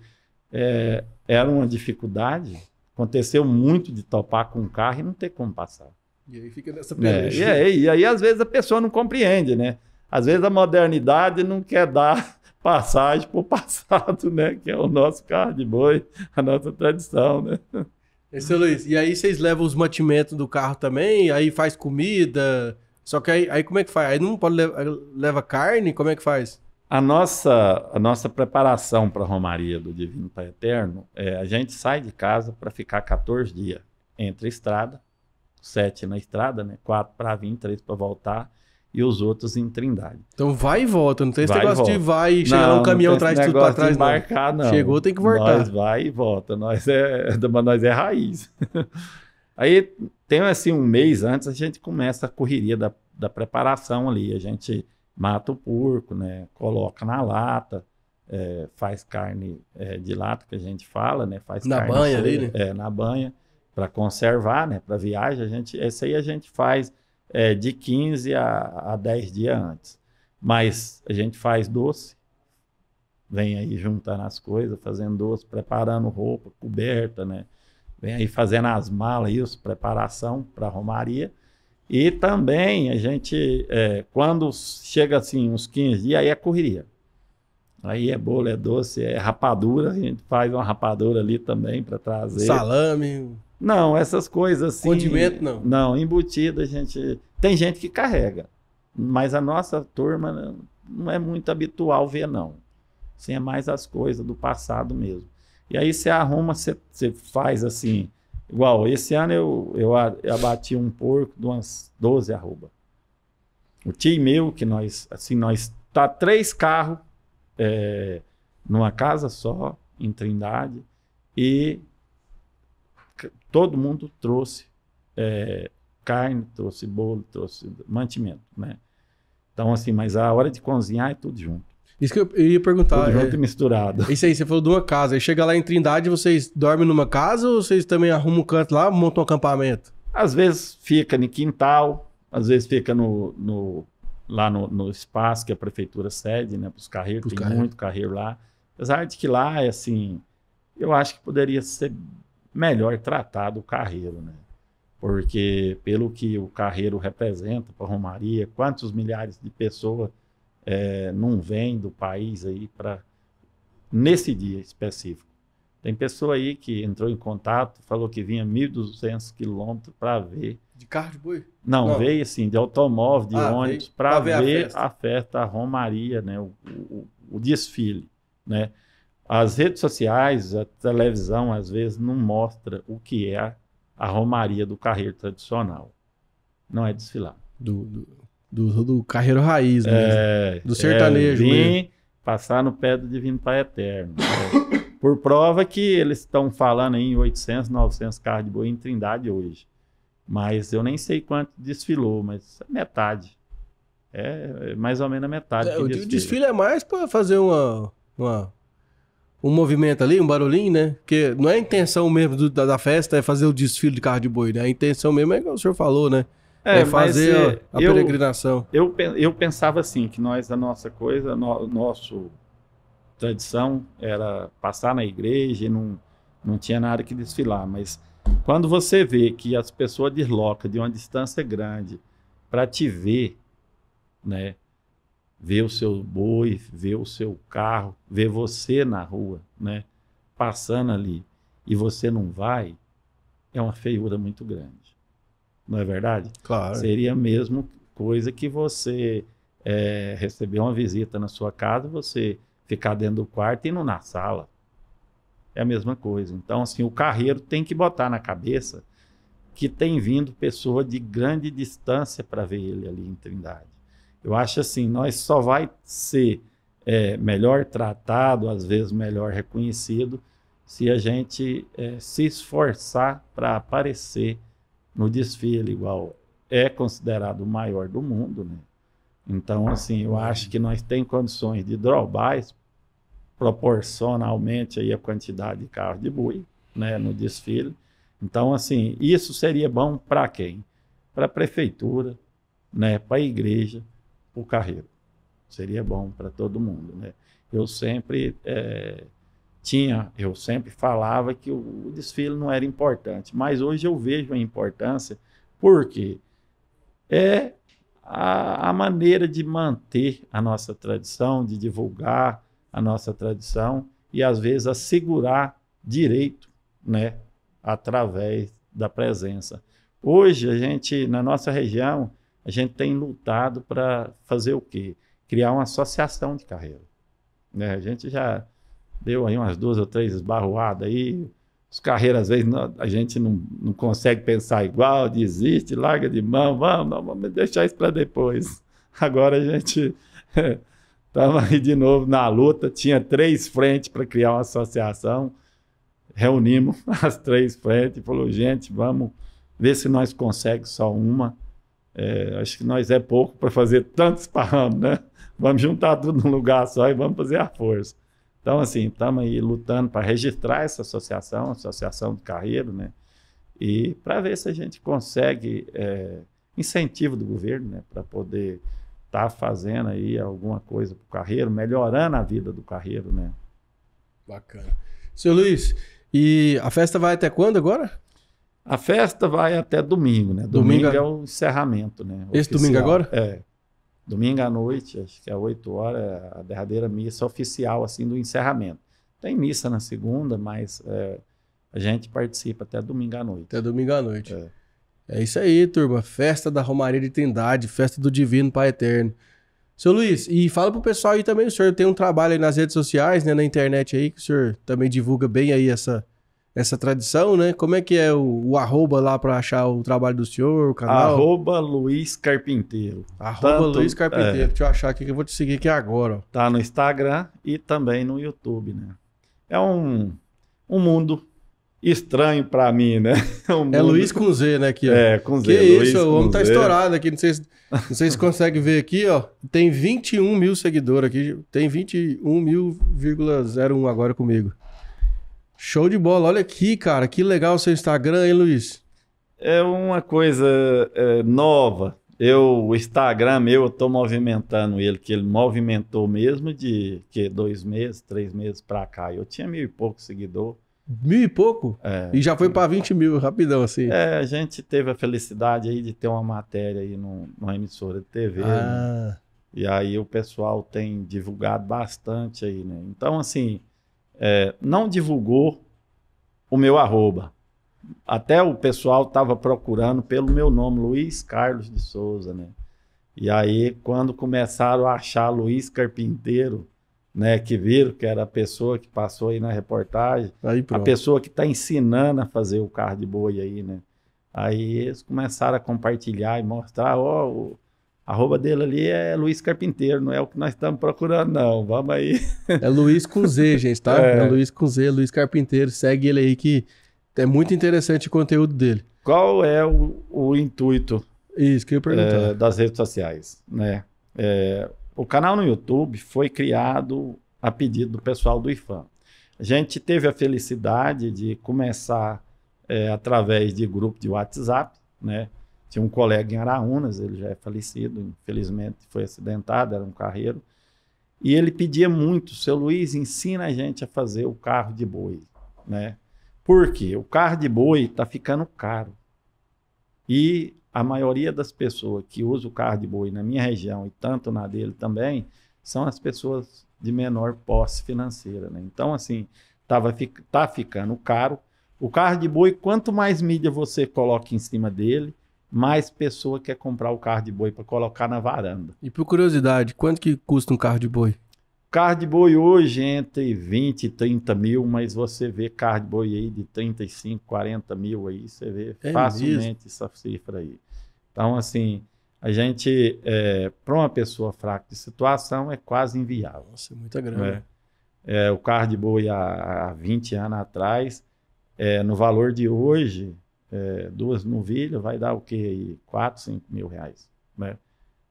é, era uma dificuldade. Aconteceu muito de topar com um carro e não ter como passar. E aí fica nessa é, né? e, aí, e aí, às vezes, a pessoa não compreende, né? Às vezes a modernidade não quer dar <laughs> passagem para o passado, né? Que é o nosso carro de boi, a nossa tradição, né? Esse é Luiz, e aí vocês levam os mantimentos do carro também? Aí faz comida? Só que aí, aí como é que faz? Aí não pode levar leva carne? Como é que faz? A nossa, a nossa preparação para a Romaria do Divino Pai Eterno, é, a gente sai de casa para ficar 14 dias entre estrada, 7 na estrada, né? 4 para vir, 3 para voltar e os outros em Trindade. Então vai e volta, não tem esse vai negócio de vai e chegar um caminhão atrás tudo para trás. De marcar, não. não. Chegou, tem que voltar. Nós vai e volta, nós é, <laughs> nós é raiz. <laughs> Aí tem assim um mês antes a gente começa a correria da, da preparação ali, a gente mata o porco, né? Coloca na lata, é, faz carne é, de lata que a gente fala, né? Faz na banha ali, né? É, na banha para conservar, né? Para viagem a gente, essa aí a gente faz é, de 15 a, a 10 dias antes. Mas a gente faz doce, vem aí juntando as coisas, fazendo doce, preparando roupa, coberta, né? Vem aí fazendo as malas, isso, preparação para a romaria. E também a gente, é, quando chega assim uns 15 dias, aí é correria. Aí é bolo, é doce, é rapadura, a gente faz uma rapadura ali também para trazer. Salame. Não, essas coisas assim. Condimento não. Não, embutida a gente. Tem gente que carrega, mas a nossa turma não é muito habitual ver, não. Assim, é mais as coisas do passado mesmo. E aí você arruma, você, você faz assim. Igual, esse ano eu, eu abati um porco de umas 12 arroba. O tio meu, que nós, assim, nós tá três carros é, numa casa só, em Trindade, e todo mundo trouxe é, carne, trouxe bolo, trouxe mantimento, né? Então, assim, mas a hora de cozinhar é tudo junto. Isso que eu ia perguntar. Tudo junto é e misturado. <laughs> Isso aí, você falou de uma casa. Aí chega lá em Trindade, vocês dormem numa casa ou vocês também arrumam um canto lá, montam um acampamento? Às vezes fica no quintal, às vezes fica no, no lá no, no, espaço que a prefeitura cede, né? Para os carreiros, tem carreiro. muito carreiro lá. Apesar de que lá, é assim, eu acho que poderia ser melhor tratado o carreiro, né? Porque pelo que o carreiro representa para a Romaria, quantos milhares de pessoas é, não vêm do país aí para nesse dia específico. Tem pessoa aí que entrou em contato, falou que vinha 1.200 quilômetros para ver. De carro de boi? Não, Não, veio assim, de automóvel, de ah, ônibus, para ver, ver, a, festa. a festa, a romaria, né? o, o, o desfile. Né? As redes sociais, a televisão, às vezes, não mostra o que é a, romaria do carreiro tradicional. Não é desfilar. Do, do, do, do carreiro raiz né? do é sertanejo. É, vim passar no pé do Divino Pai Eterno. É. Por prova que eles estão falando em 800, 900 carros de boi em Trindade hoje. Mas eu nem sei quanto desfilou, mas é metade. É, é mais ou menos a metade. É, o desfile é mais para fazer uma, uma um movimento ali, um barulhinho, né? Porque não é a intenção mesmo do, da, da, festa é fazer o desfile de carro de boi, né? A intenção mesmo é que o senhor falou, né? É, é fazer mas, é, a, a eu, peregrinação. Eu, eu pensava assim, que nós, a nossa coisa, no, nosso tradição era passar na igreja e não, não tinha nada que desfilar. Mas quando você vê que as pessoas deslocam de uma distância grande para te ver, né? vê o seu boi, vê o seu carro, vê você na rua, né? Passando ali e você não vai, é uma feiura muito grande. Não é verdade? Claro. Seria mesmo coisa que você é, receber uma visita na sua casa, você ficar dentro do quarto e não na sala. É a mesma coisa. Então, assim, o carreiro tem que botar na cabeça que tem vindo pessoa de grande distância para ver ele ali em Trindade. Eu acho assim, nós só vai ser é, melhor tratado, às vezes melhor reconhecido, se a gente é, se esforçar para aparecer no desfile, igual é considerado o maior do mundo, né? Então, assim, eu acho que nós temos condições de drobar proporcionalmente aí a quantidade de carros de boi, né, no desfile. Então, assim, isso seria bom para quem? Para a prefeitura, né, para a igreja, o carreiro. Seria bom para todo mundo. Né? Eu sempre é, tinha, eu sempre falava que o, o, desfile não era importante, mas hoje eu vejo a importância porque é a, a maneira de manter a nossa tradição, de divulgar a nossa tradição e às vezes assegurar direito, né, através da presença. Hoje a gente na nossa região a gente tem lutado para fazer o quê? Criar uma associação de carreira. Né? A gente já deu aí umas duas ou três esbarroadas aí. As carreiras, às vezes, não, a gente não, não consegue pensar igual, desiste, larga de mão, vamos, não, vamos deixar isso para depois. <laughs> Agora a gente estava <laughs> aí de novo na luta, tinha três frentes para criar uma associação, reunimos <laughs> as três frentes e falou, gente, vamos ver se nós conseguimos só uma é, acho que nós é pouco para fazer tantos <laughs> parramos, né? Vamos juntar tudo num lugar só e vamos fazer a força. Então, assim, estamos aí lutando para registrar essa associação, associação de carreiro, né? E para ver se a gente consegue é, incentivo do governo, né? Para poder estar tá fazendo aí alguma coisa para o carreiro, melhorando a vida do carreiro, né? Bacana. Seu Luiz, e a festa vai até quando agora? A festa vai até domingo, né? Domingo, domingo é o encerramento, né? Oficial. Esse domingo agora? É. Domingo à noite, acho que é 8 horas, é a derradeira missa oficial, assim, do encerramento. Tem missa na segunda, mas é, a gente participa até domingo à noite. Até domingo à noite. É. é isso aí, turma. Festa da Romaria de Trindade, festa do Divino Pai Eterno. Seu Luiz, e fala pro pessoal aí também, o senhor tem um trabalho aí nas redes sociais, né, na internet aí, que o senhor também divulga bem aí essa, essa tradição, né? Como é que é o, o arroba lá para achar o trabalho do senhor, o canal? Arroba Luiz Carpinteiro. Arroba Tanto, Luiz é. Carpinteiro. É, Deixa eu achar aqui que eu vou te seguir aqui agora. Tá no Instagram e também no YouTube, né? É um, um mundo estranho para mim, né? <laughs> Um é mundo... É Luiz com Z, né? Aqui, ó. É, com Z. Que isso, o homem tá estourado aqui. Não sei, se, não sei se consegue ver aqui, ó. Tem 21 mil seguidores aqui. Tem 21 mil,01 agora comigo. Show de bola. Olha aqui, cara, que legal o seu Instagram, hein, Luiz? É uma coisa é, nova. Eu, o Instagram meu, eu tô movimentando ele, que ele movimentou mesmo de que dois meses, três meses para cá. Eu tinha mil e pouco seguidor. Mil e pouco? É, e já foi para 20 mil, rapidão, assim. É, a gente teve a felicidade aí de ter uma matéria aí no, numa emissora de TV. Né? Ah. Né? E aí o pessoal tem divulgado bastante aí, né? Então, assim, é, não divulgou o meu arroba. Até o pessoal estava procurando pelo meu nome, Luiz Carlos de Souza, né? E aí, quando começaram a achar Luiz Carpinteiro, né, que viram que era a pessoa que passou aí na reportagem, aí a pessoa que está ensinando a fazer o carro de boi aí, né? Aí eles começaram a compartilhar e mostrar, ó, oh, arroba dele ali é Luiz Carpinteiro, não é o que nós estamos procurando, não. Vamos aí. É Luiz com Z, gente, tá? É. é. Luiz com Z, Luiz Carpinteiro. Segue ele aí que é muito interessante o conteúdo dele. Qual é o, o intuito Isso, que eu perguntar. É, das redes sociais? Né? É, o canal no YouTube foi criado a pedido do pessoal do IFAM. A gente teve a felicidade de começar é, através de grupo de WhatsApp, né? Tinha um colega em Araúnas, ele já é falecido, infelizmente foi acidentado, era um carreiro. E ele pedia muito, seu Luiz, ensina a gente a fazer o carro de boi, né? Porque o carro de boi está ficando caro. E a maioria das pessoas que usa o carro de boi na minha região e tanto na dele também, são as pessoas de menor posse financeira, né? Então, assim, tava, tá ficando caro. O carro de boi, quanto mais mídia você coloca em cima dele, mais pessoa quer comprar o carro de boi para colocar na varanda. E por curiosidade, quanto que custa um carro de boi? Carro de boi hoje é entre 20 e 30 mil, mas você vê carro de boi aí de 35, 40 mil aí, você vê é facilmente essa cifra aí. Então, assim, a gente, é, para uma pessoa fraca de situação, é quase inviável. Nossa, é muita grana. É. Né? é, o carro de boi há, há 20 anos atrás, no valor de hoje, é, duas novilhas, vai dar o quê quatro cinco mil reais. Né?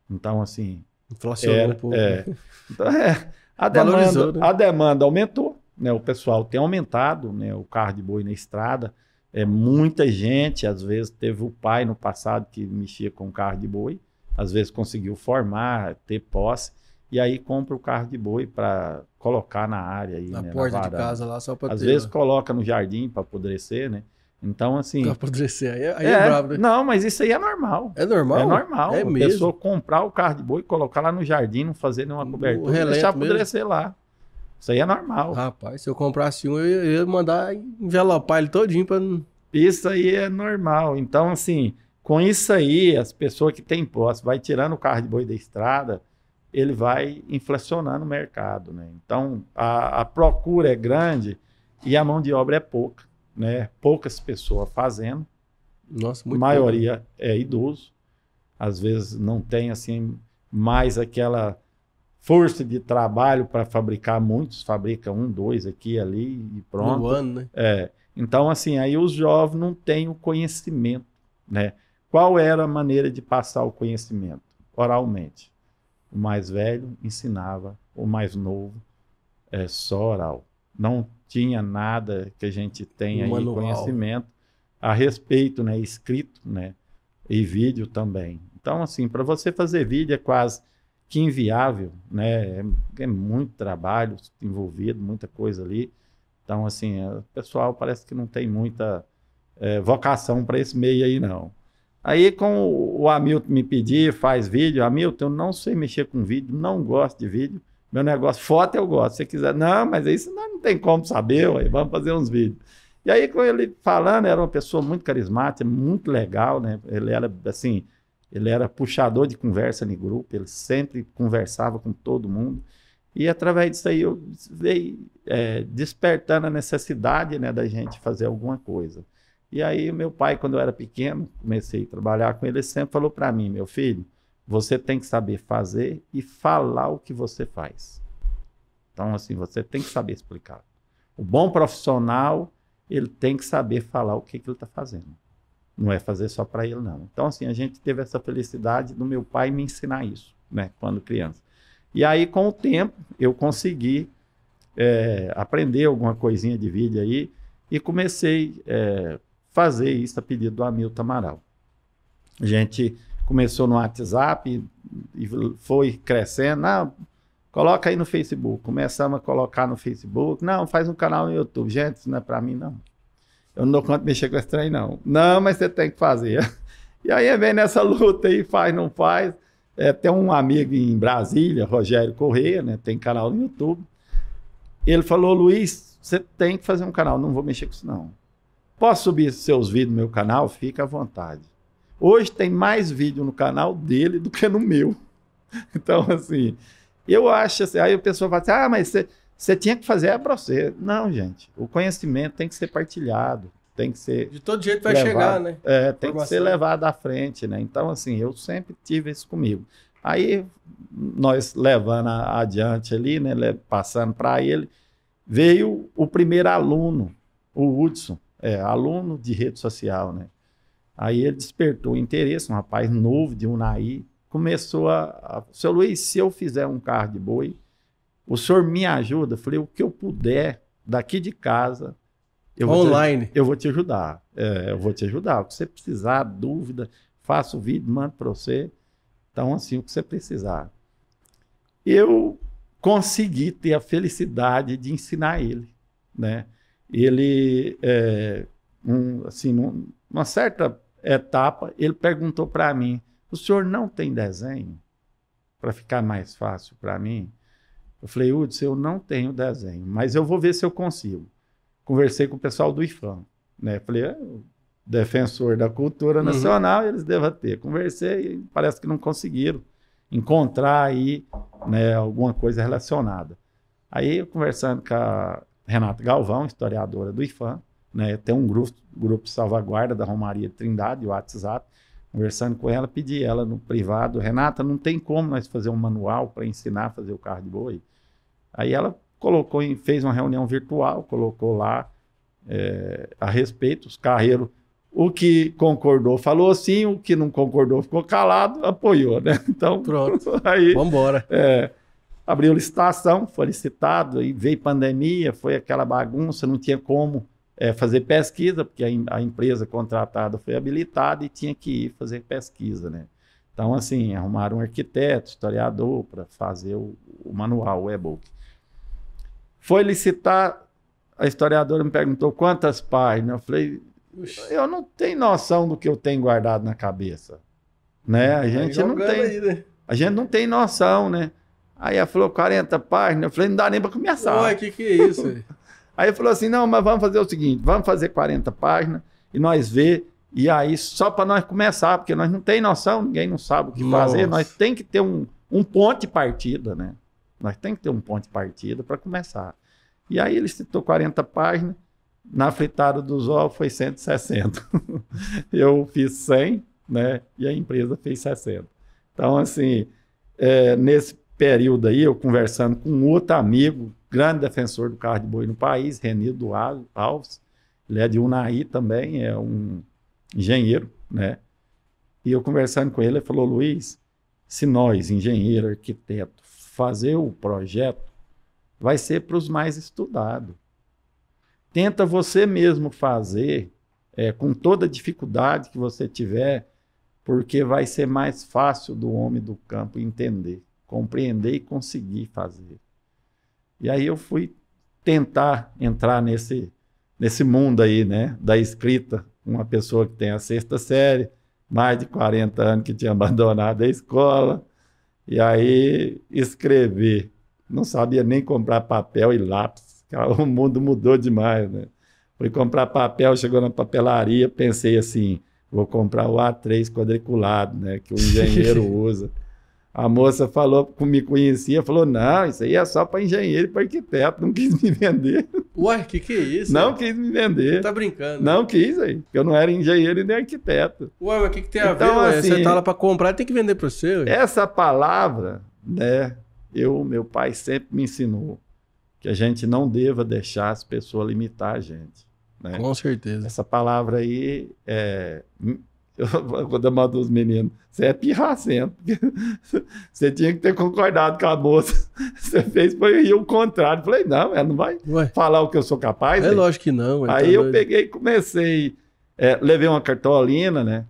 Então, assim. Inflacionou era, um pouco. É, né? então, é, a, demanda, né? a demanda aumentou, né? o pessoal tem aumentado né? o carro de boi na estrada. É, muita gente, às vezes, teve o pai no passado que mexia com carro de boi, às vezes conseguiu formar, ter posse, e aí compra o carro de boi para colocar na área. Aí, na né, porta na de casa lá, só para Às ter, vezes né? coloca no jardim para apodrecer, né? Então, assim. Pra apodrecer, aí, é, aí é, é, né? Não, mas isso aí é normal. É normal? É normal. É a pessoa comprar o carro de boi, colocar lá no jardim, não fazer nenhuma cobertura, deixar apodrecer mesmo. lá. Isso aí é normal. Rapaz, se eu comprasse um, eu ia mandar envelopar ele todinho pra. Isso aí é normal. Então, assim, com isso aí, as pessoas que têm posse, vai tirando o carro de boi da estrada, ele vai inflacionando o mercado, né? Então, a, a procura é grande e a mão de obra é pouca né? Poucas pessoas fazendo. Nossa, muito A maioria bom. é idoso. Às vezes não tem assim mais aquela força de trabalho para fabricar muitos, fabrica um, dois aqui ali e pronto. Um ano, né? É. Então assim, aí os jovens não têm o conhecimento, né? Qual era a maneira de passar o conhecimento? Oralmente. O mais velho ensinava, o mais novo é só oral não tinha nada que a gente tenha aí conhecimento a respeito, né, escrito, né, e vídeo também. Então, assim, para você fazer vídeo é quase que inviável, né, é, é, muito trabalho envolvido, muita coisa ali. Então, assim, é, o pessoal parece que não tem muita é, vocação para esse meio aí, não. Aí, com o Hamilton me pedir, faz vídeo, Hamilton, eu não sei mexer com vídeo, não gosto de vídeo, meu negócio, foto eu gosto. Se você quiser, não, mas isso não, não tem como saber, ué, vamos fazer uns vídeos. E aí, com ele falando, era uma pessoa muito carismática, muito legal, né? Ele era, assim, ele era puxador de conversa no grupo, ele sempre conversava com todo mundo. E através disso aí eu veio é, despertando a necessidade né, da gente fazer alguma coisa. E aí meu pai, quando eu era pequeno, comecei a trabalhar com ele, ele sempre falou para mim, meu filho, você tem que saber fazer e falar o que você faz. Então, assim, você tem que saber explicar. O bom profissional, ele tem que saber falar o que, que ele está fazendo. Não é fazer só para ele, não. Então, assim, a gente teve essa felicidade do meu pai me ensinar isso, né, quando criança. E aí, com o tempo, eu consegui é, aprender alguma coisinha de vídeo aí e comecei a é, fazer isso a pedido do Amilton Amaral. A gente começou no WhatsApp e, foi crescendo. Não, coloca aí no Facebook. Começamos a colocar no Facebook. Não, faz um canal no YouTube. Gente, isso não é para mim, não. Eu não dou conta de mexer com esse trem, não. Não, mas você tem que fazer. <laughs> E aí é, vem nessa <laughs> luta aí, faz, não faz. É, tem um amigo em Brasília, Rogério Correia, né? Tem canal no YouTube. Ele falou, Luiz, você tem que fazer um canal. Não vou mexer com isso, não. Posso subir seus vídeos no meu canal? Fica à vontade. Hoje tem mais vídeo no canal dele do que no meu. <laughs> Então, assim, eu acho assim. Aí a pessoa fala assim: ah, mas você, você tinha que fazer é para você. Não, gente. O conhecimento tem que ser partilhado. Tem que ser. De todo jeito vai levado, chegar, né? É, tem que ser levado à frente, né? Então, assim, eu sempre tive isso comigo. Aí nós levando adiante ali, né? Passando para ele, veio o primeiro aluno, o Hudson, é, aluno de rede social, né? Aí ele despertou interesse, um rapaz novo de Unaí, começou a, a seu Luiz, se eu fizer um carro de boi, o senhor me ajuda? Eu falei, o que eu puder daqui de casa, eu Online. Vou te, eu vou te ajudar. É, eu vou te ajudar. O que você precisar, dúvida, faço o vídeo, mando para você. Então, assim, o que você precisar. Eu consegui ter a felicidade de ensinar ele, né? Ele, é, um, assim, um, uma certa etapa, ele perguntou para mim: o senhor não tem desenho? Para ficar mais fácil para mim? Eu falei, Hudson, eu não tenho desenho, mas eu vou ver se eu consigo. Conversei com o pessoal do IFAM, né? Falei, é, defensor da cultura uhum. nacional, uhum. eles devem ter. Conversei e parece que não conseguiram encontrar aí né, alguma coisa relacionada. Aí, conversando com a Renata Galvão, historiadora do IFAM, né? Tem um grupo, grupo salvaguarda da Romaria Trindade, o WhatsApp, conversando com ela, pedi ela no privado, Renata, não tem como nós fazer um manual para ensinar a fazer o carro de boi? Aí ela colocou, fez uma reunião virtual, colocou lá é, a respeito, os carreiros, o que concordou falou sim, o que não concordou ficou calado, apoiou, né? <laughs> Então, pronto, <laughs> aí... Vamos embora. É, abriu licitação, foi licitado, e veio pandemia, foi aquela bagunça, não tinha como é, fazer pesquisa, porque a, a, empresa contratada foi habilitada e tinha que ir fazer pesquisa, né? Então, assim, arrumaram um arquiteto, historiador, para fazer o, o manual, o e-book. Foi licitar, a historiadora me perguntou quantas páginas. Eu falei, eu não tenho noção do que eu tenho guardado na cabeça. Né? A tá gente não tem. Aí, né? A gente não tem noção, né? Aí ela falou 40 páginas. Eu falei, não dá nem para começar. Ué, que que é isso? Aí ele falou assim: não, mas vamos fazer o seguinte: vamos fazer 40 páginas e nós ver. E aí, só para nós começar, porque nós não tem noção, ninguém não sabe o que Nossa. fazer, nós tem que ter um, um ponto de partida, né? Nós tem que ter um ponto de partida para começar. E aí ele citou 40 páginas, na fritada dos ovos foi 160. <laughs> Eu fiz 100, né? E a empresa fez 60. Então, assim, é, nesse período aí, eu conversando com outro amigo, grande defensor do carro de boi no país, Renildo Alves, ele é de Unaí também, é um engenheiro, né? E eu conversando com ele, ele falou, Luiz, se nós, engenheiro, arquiteto, fazer o projeto, vai ser para os mais estudados. Tenta você mesmo fazer, é, com toda dificuldade que você tiver, porque vai ser mais fácil do homem do campo entender compreender e conseguir fazer. E aí eu fui tentar entrar nesse, nesse mundo aí, né, da escrita, uma pessoa que tem a sexta série, mais de 40 anos que tinha <laughs> abandonado a escola, e aí escrever. Não sabia nem comprar papel e lápis, <laughs> o mundo mudou demais, né? Fui comprar papel, chegou na papelaria, pensei assim, vou comprar o A3 quadriculado, né, que o <laughs> engenheiro usa. A moça falou, me conhecia, falou: não, isso aí é só para engenheiro e para arquiteto, não quis me vender. Ué, o que, que é isso? Não é? quis me vender. Você tá brincando? Né? Não quis, aí. Eu não era engenheiro nem arquiteto. Ué, mas o que, que tem a então, ver? Assim, você tá lá para comprar tem que vender para você. Ué. Essa palavra, né? Eu, meu pai sempre me ensinou que a gente não deva deixar as pessoas limitar a gente. Né? Com certeza. Essa palavra aí é, eu <laughs> mando os meninos. Você é pirracento. <laughs> Você tinha que ter concordado com a moça. <laughs> Você fez foi o contrário. Falei, não, ela não vai Ué. falar o que eu sou capaz. É né? lógico que não. Tá Aí tá eu doido. peguei e comecei. É, levei uma cartolina, né?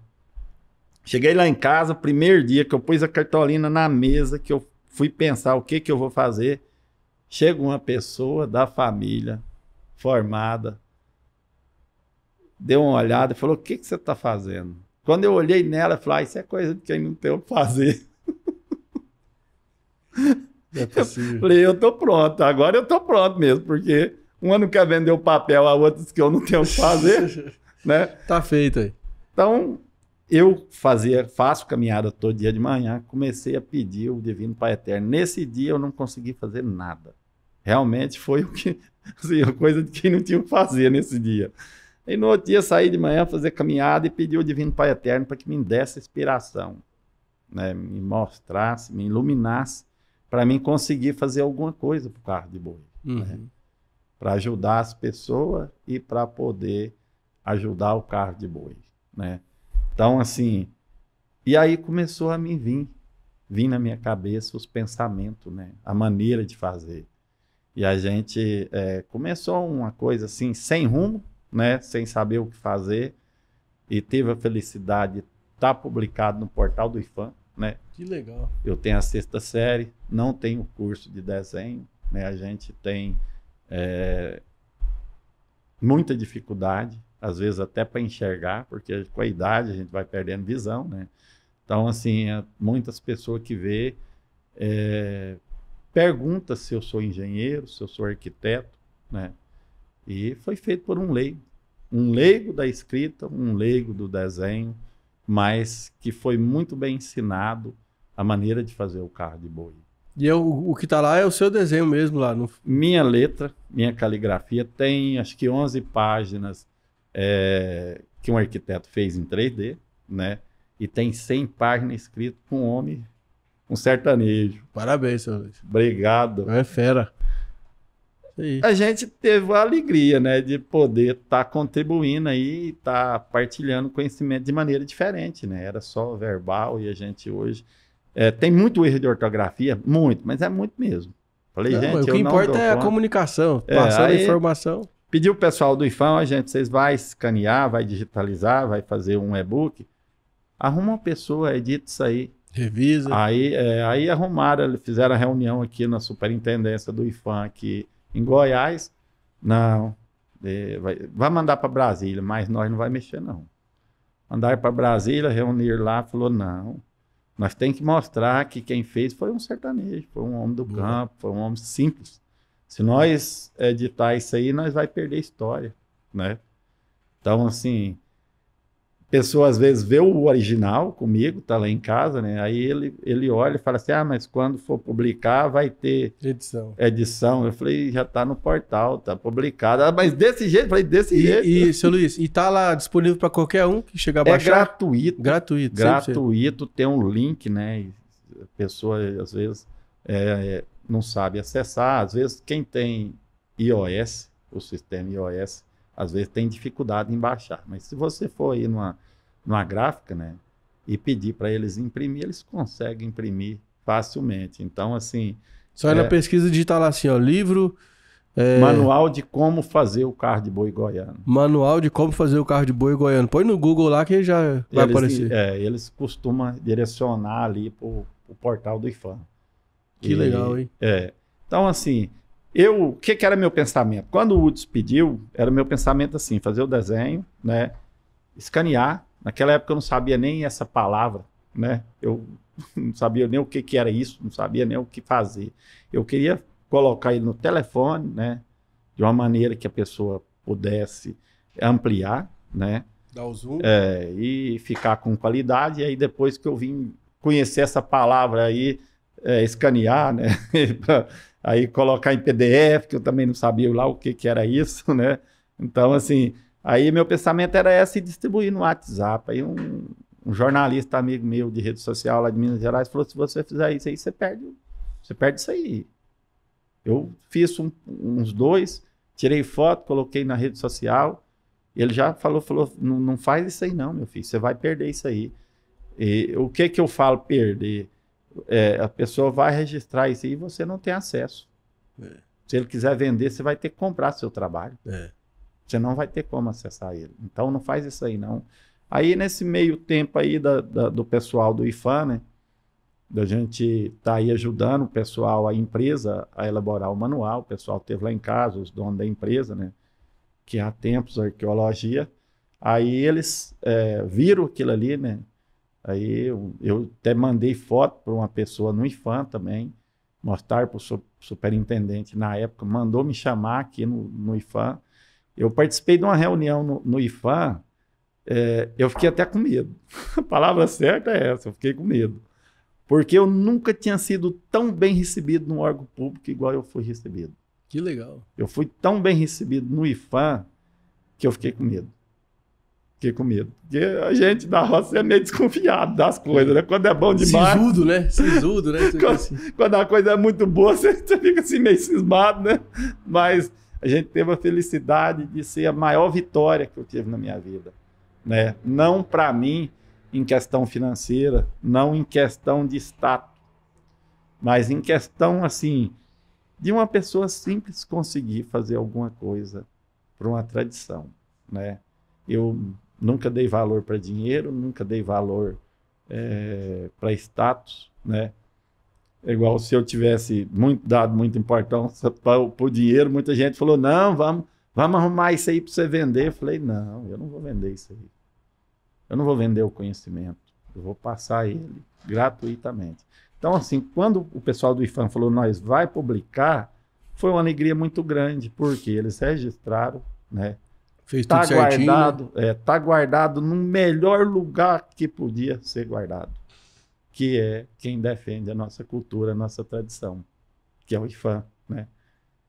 Cheguei lá em casa, primeiro dia que eu pus a cartolina na mesa, que eu fui pensar o que, que eu vou fazer. Chega uma pessoa da família, formada, deu uma olhada e falou: O que, que você está fazendo? Quando eu olhei nela, eu falei, ah, isso é coisa de quem não tem o que fazer. <laughs> É eu falei, eu tô pronto, agora eu tô pronto mesmo, porque uma não quer vender o papel a outros que eu não tenho o que fazer, <laughs> né? Tá feito aí. Então, eu fazia, faço caminhada todo dia de manhã, comecei a pedir o Divino Pai Eterno. Nesse dia eu não consegui fazer nada. Realmente foi o que, <laughs> assim, a coisa de quem não tinha o que fazer nesse dia. E no outro dia saí de manhã fazer caminhada e pedi ao Divino Pai Eterno para que me desse inspiração, né? me mostrasse, me iluminasse, para mim conseguir fazer alguma coisa para o carro de boi. Né? Uhum. Né? Para ajudar as pessoas e para poder ajudar o carro de boi. Né? Então, assim, e aí começou a me vir, vir na minha cabeça os pensamentos, né? a maneira de fazer. E a gente é, começou uma coisa assim, sem rumo, né, sem saber o que fazer, e teve a felicidade de estar tá publicado no portal do IFAM, né? Que legal. Eu tenho a sexta série, não tenho curso de desenho, né? A gente tem é, muita dificuldade, às vezes até para enxergar, porque com a idade a gente vai perdendo visão, né? Então, assim, é, muitas pessoas que vê é, pergunta se eu sou engenheiro, se eu sou arquiteto, né? E foi feito por um leigo. Um leigo da escrita, um leigo do desenho, mas que foi muito bem ensinado a maneira de fazer o carro de boi. E eu, é o que está lá é o seu desenho mesmo lá. No... Minha letra, minha caligrafia, tem acho que 11 páginas é, que um arquiteto fez em 3D, né? E tem 100 páginas escritas com um homem, um sertanejo. Parabéns, senhor. Luiz. Obrigado. É fera. Sim. a gente teve a alegria, né, de poder estar tá contribuindo aí, estar tá partilhando conhecimento de maneira diferente, né? Era só verbal e a gente hoje é, tem muito erro de ortografia, muito, mas é muito mesmo. Falei, não, gente, o que importa é a comunicação, passando é, a informação. Pediu o pessoal do IFAM, a gente, vocês vai escanear, vai digitalizar, vai fazer um e-book. Arruma uma pessoa, edita isso aí, Revisa. Aí, é, aí arrumaram, fizeram a reunião aqui na superintendência do IFAM, aqui em Goiás, não. É, vai, vai, mandar para Brasília, mas nós não vai mexer, não. Mandar para Brasília, reunir lá, falou, não. Nós tem que mostrar que quem fez foi um sertanejo, foi um homem do Boa. campo, foi um homem simples. Se nós é, editar isso aí, nós vai perder história, né? Então, assim, pessoa às vezes vê o original comigo, tá lá em casa, né? Aí ele, ele olha e fala assim: ah, mas quando for publicar vai ter edição. edição. Eu falei, já tá no portal, tá publicado. Ah, mas desse jeito, falei, desse e, jeito. E, seu Luiz, e tá lá disponível para qualquer um que chegar a é baixar? É gratuito. Gratuito, Gratuito, tem um link, né? a pessoa às vezes é, é, não sabe acessar. Às vezes quem tem iOS, o sistema iOS, às vezes tem dificuldade em baixar. Mas se você for aí numa, numa gráfica, né, e pedir para eles imprimir, eles conseguem imprimir facilmente. Então, assim. Só é, na pesquisa digitar lá assim, ó, livro. É... Manual de como fazer o carro de boi goiano. Manual de como fazer o carro de boi goiano. Põe no Google lá que já vai eles, aparecer. É, eles costumam direcionar ali para o portal do IFAM. Que e, legal, hein? É. Então, assim, eu, o que, que, era meu pensamento? Quando o Woods pediu, era meu pensamento assim, fazer o desenho, né? Escanear. Naquela época eu não sabia nem essa palavra, né? Eu <laughs> não sabia nem o que, que era isso, não sabia nem o que fazer. Eu queria colocar ele no telefone, né? De uma maneira que a pessoa pudesse ampliar, né? Dar o zoom. É, e ficar com qualidade. E aí depois que eu vim conhecer essa palavra aí, é, escanear, né? <laughs> aí colocar em PDF, que eu também não sabia lá o que, que era isso, <laughs> né? Então, assim, aí meu pensamento era esse distribuir no WhatsApp. Aí um, um, jornalista amigo meu de rede social lá de Minas Gerais falou: se você fizer isso aí, você perde, você perde isso aí. Eu fiz um, uns dois, tirei foto, coloquei na rede social. Ele já falou, falou, não, não faz isso aí não, meu filho, você vai perder isso aí. E, o que que eu falo perder? é, a pessoa vai registrar isso aí e você não tem acesso. É. Se ele quiser vender, você vai ter que comprar seu trabalho. É. Você não vai ter como acessar ele. Então não faz isso aí, não. Aí nesse meio tempo aí da, da, do pessoal do IFAM, né? Da gente tá aí ajudando o pessoal, a empresa, a elaborar o manual. O pessoal teve lá em casa, os donos da empresa, né? Que há tempos, arqueologia. Aí eles é, viram aquilo ali, né? Aí eu, eu até mandei foto para uma pessoa no IFAM também, mostrar para o superintendente na época, mandou me chamar aqui no, no IFAM. Eu participei de uma reunião no, no IFAM, é, eu fiquei até com medo. <laughs> A palavra certa é essa, eu fiquei com medo. Porque eu nunca tinha sido tão bem recebido num órgão público igual eu fui recebido. Que legal. Eu fui tão bem recebido no IFAM que eu fiquei com medo. Fiquei com medo. Porque a gente da roça é meio desconfiado das coisas, né? Quando é bom demais. Sisudo, né? Sisudo, né? <laughs> quando, assim. quando, a coisa é muito boa, <laughs> você, fica assim meio cismado, né? Mas a gente teve a felicidade de ser a maior vitória que eu tive na minha vida. Né? Não para mim em questão financeira, não em questão de status, mas em questão assim de uma pessoa simples conseguir fazer alguma coisa para uma tradição, né? Eu Nunca dei valor para dinheiro, nunca dei valor é, para status, né? É igual se eu tivesse muito, dado muita importância <laughs> para o dinheiro, muita gente falou: não, vamos, vamos arrumar isso aí para você vender. Eu falei: não, eu não vou vender isso aí. Eu não vou vender o conhecimento. Eu vou passar ele gratuitamente. Então, assim, quando o pessoal do IFAM falou: nós vai publicar, foi uma alegria muito grande, porque eles registraram, né? Fez tá tudo né? guardado, certinho. É, tá guardado no melhor lugar que podia ser guardado, que é quem defende a nossa cultura, a nossa tradição, que é o IFAM, né?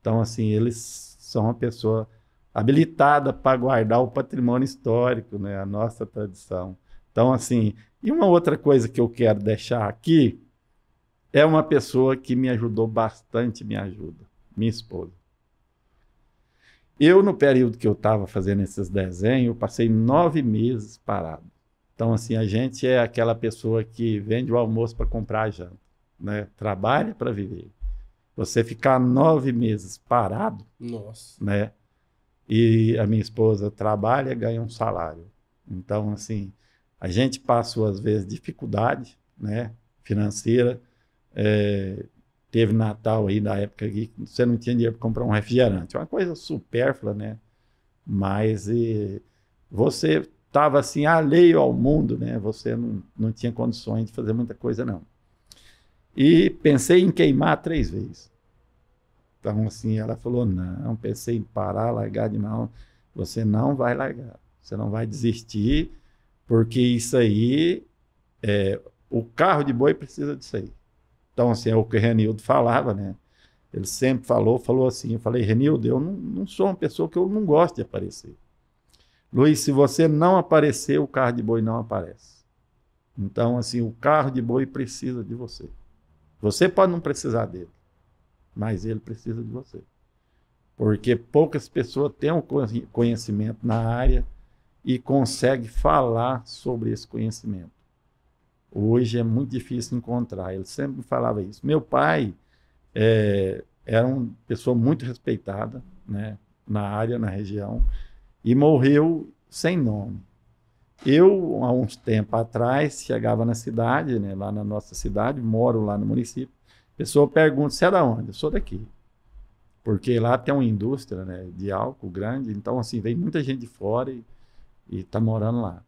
Então, assim, eles são uma pessoa habilitada para guardar o patrimônio histórico, né? A nossa tradição. Então, assim, e uma outra coisa que eu quero deixar aqui é uma pessoa que me ajudou bastante, me ajuda, minha esposa. Eu, no período que eu estava fazendo esses desenhos, passei nove meses parado. Então, assim, a gente é aquela pessoa que vende o almoço para comprar a janta, né? Trabalha para viver. Você ficar nove meses parado, Nossa. né? E a minha esposa trabalha, ganha um salário. Então, assim, a gente passou às vezes dificuldade, né? Financeira. É, teve Natal aí na época que você não tinha dinheiro para comprar um refrigerante. É uma coisa supérflua, né? Mas e, você estava assim alheio ao mundo, né? Você não, não tinha condições de fazer muita coisa, não. E pensei em queimar três vezes. Então, assim, ela falou: não, pensei em parar, largar de mão. Você não vai largar, você não vai desistir, porque isso aí, é, o carro de boi precisa disso aí. Então, assim, é o que o Renildo falava, né? Ele sempre falou, falou assim. Eu falei, Renildo, eu não, não sou uma pessoa que eu não gosto de aparecer. Luiz, se você não aparecer, o carro de boi não aparece. Então, assim, o carro de boi precisa de você. Você pode não precisar dele, mas ele precisa de você. Porque poucas pessoas têm o um conhecimento na área e conseguem falar sobre esse conhecimento. Hoje é muito difícil encontrar. Ele sempre me falava isso. Meu pai é, era uma pessoa muito respeitada né, na área, na região, e morreu sem nome. Eu, há uns tempos atrás, chegava na cidade, né, lá na nossa cidade, moro lá no município. A pessoa pergunta: você é da onde? Eu sou daqui. Porque lá tem uma indústria né, de álcool grande, então, assim, vem muita gente de fora e está morando lá.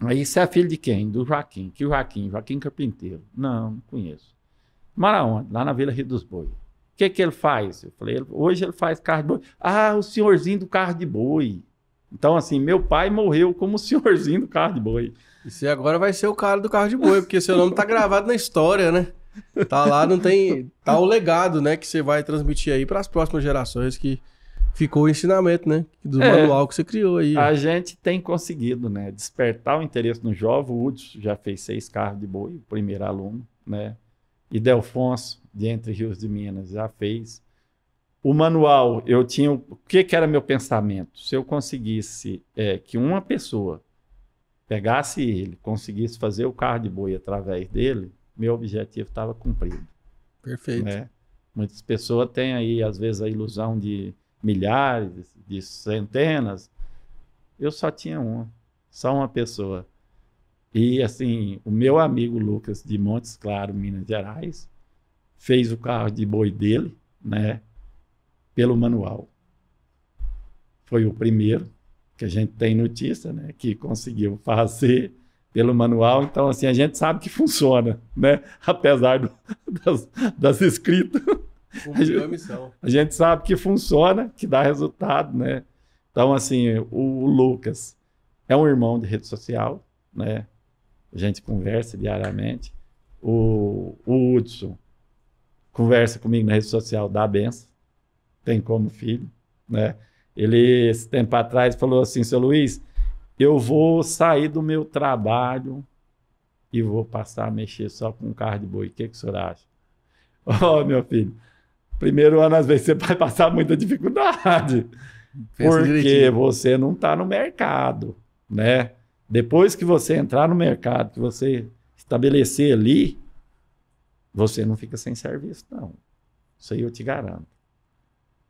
Aí você é filho de quem? Do Joaquim. Que Joaquim? Joaquim Carpinteiro. Não, não conheço. Mora onde? Lá na Vila Rio dos Boi. O que, que ele faz? Eu falei, ele, hoje ele faz carro de boi. Ah, o senhorzinho do carro de boi. Então, assim, meu pai morreu como o senhorzinho do carro de boi. E você agora vai ser o cara do carro de boi, porque seu nome tá gravado na história, né? Tá lá, não tem. Tá o legado, né? Que você vai transmitir aí para as próximas gerações que Ficou o ensinamento, né? Do é, manual que você criou aí. A gente tem conseguido, né? Despertar o interesse no jovem. O Hudson já fez seis carros de boi, o primeiro aluno, né? E Delfonso, de Entre Rios de Minas, já fez. O manual, eu tinha. O que, que era meu pensamento? Se eu conseguisse é, que uma pessoa pegasse ele, conseguisse fazer o carro de boi através dele, meu objetivo estava cumprido. Perfeito. Né? Muitas pessoas têm aí, às vezes, a ilusão de milhares, de centenas, eu só tinha uma, só uma pessoa. E assim, o meu amigo Lucas de Montes Claros, Minas Gerais, fez o carro de boi dele, né, pelo manual. Foi o primeiro que a gente tem notícia, né, que conseguiu fazer pelo manual. Então assim, a gente sabe que funciona, né, <laughs> apesar do, das, das escritas a missão. A gente sabe que funciona, que dá resultado, né? Então, assim, o Lucas é um irmão de rede social, né? A gente conversa diariamente. O, o Hudson conversa comigo na rede social, dá benção, tem como filho, né? Ele, esse tempo atrás, falou assim, seu Luiz, eu vou sair do meu trabalho e vou passar a mexer só com carro de boi. O que, que o senhor acha? <laughs> Ó, oh, meu filho, Primeiro ano, às vezes, você vai passar muita dificuldade. Pensa porque direitinho. você não está no mercado, né? Depois que você entrar no mercado, que você estabelecer ali, você não fica sem serviço, não. Isso aí eu te garanto.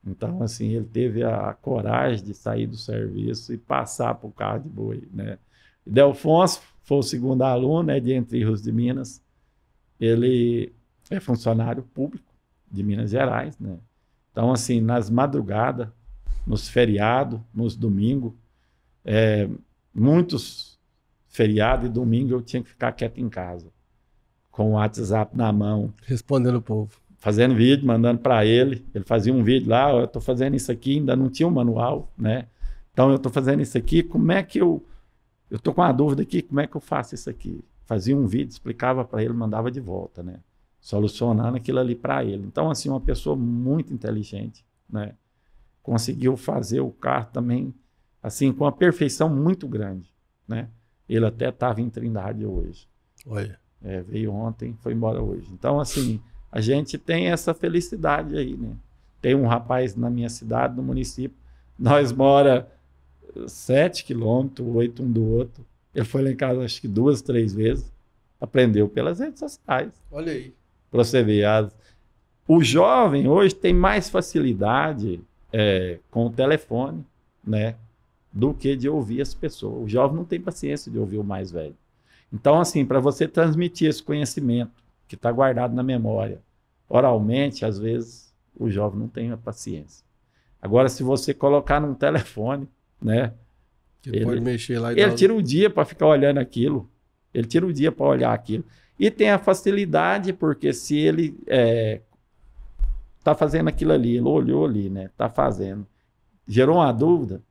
Então, assim, ele teve a coragem de sair do serviço e passar para o carro de boi, né? E Delfonso foi o segundo aluno, né, de Entre Rios de Minas. Ele é funcionário público, de Minas Gerais, né? Então, assim, nas madrugadas, nos feriados, nos domingos, é, muitos feriados e domingo eu tinha que ficar quieto em casa, com o WhatsApp na mão. Respondendo o povo. Fazendo vídeo, mandando para ele. Ele fazia um vídeo lá, oh, eu estou fazendo isso aqui, ainda não tinha o um manual, né? Então, eu estou fazendo isso aqui, como é que eu... Eu estou com uma dúvida aqui, como é que eu faço isso aqui? Fazia um vídeo, explicava para ele, mandava de volta, né? solucionando aquilo ali para ele. Então, assim, uma pessoa muito inteligente, né? Conseguiu fazer o carro também, assim, com uma perfeição muito grande, né? Ele até estava em Trindade hoje. Olha. É, veio ontem, foi embora hoje. Então, assim, a gente tem essa felicidade aí, né? Tem um rapaz na minha cidade, no município, nós mora sete quilômetros, oito um do outro. Ele foi lá em casa acho que duas, três vezes. Aprendeu pelas redes sociais. Olha aí. Para você ver, as, o jovem hoje tem mais facilidade é, com o telefone, né? Do que de ouvir as pessoas. O jovem não tem paciência de ouvir o mais velho. Então, assim, para você transmitir esse conhecimento que está guardado na memória, oralmente, às vezes, o jovem não tem a paciência. Agora, se você colocar num telefone, né? Ele, ele pode mexer lá e Ele tira um dia para ficar olhando aquilo. Ele tira um dia para olhar aquilo. E tem a facilidade, porque se ele é, tá fazendo aquilo ali, ele olhou ali, né? está fazendo. Gerou uma dúvida,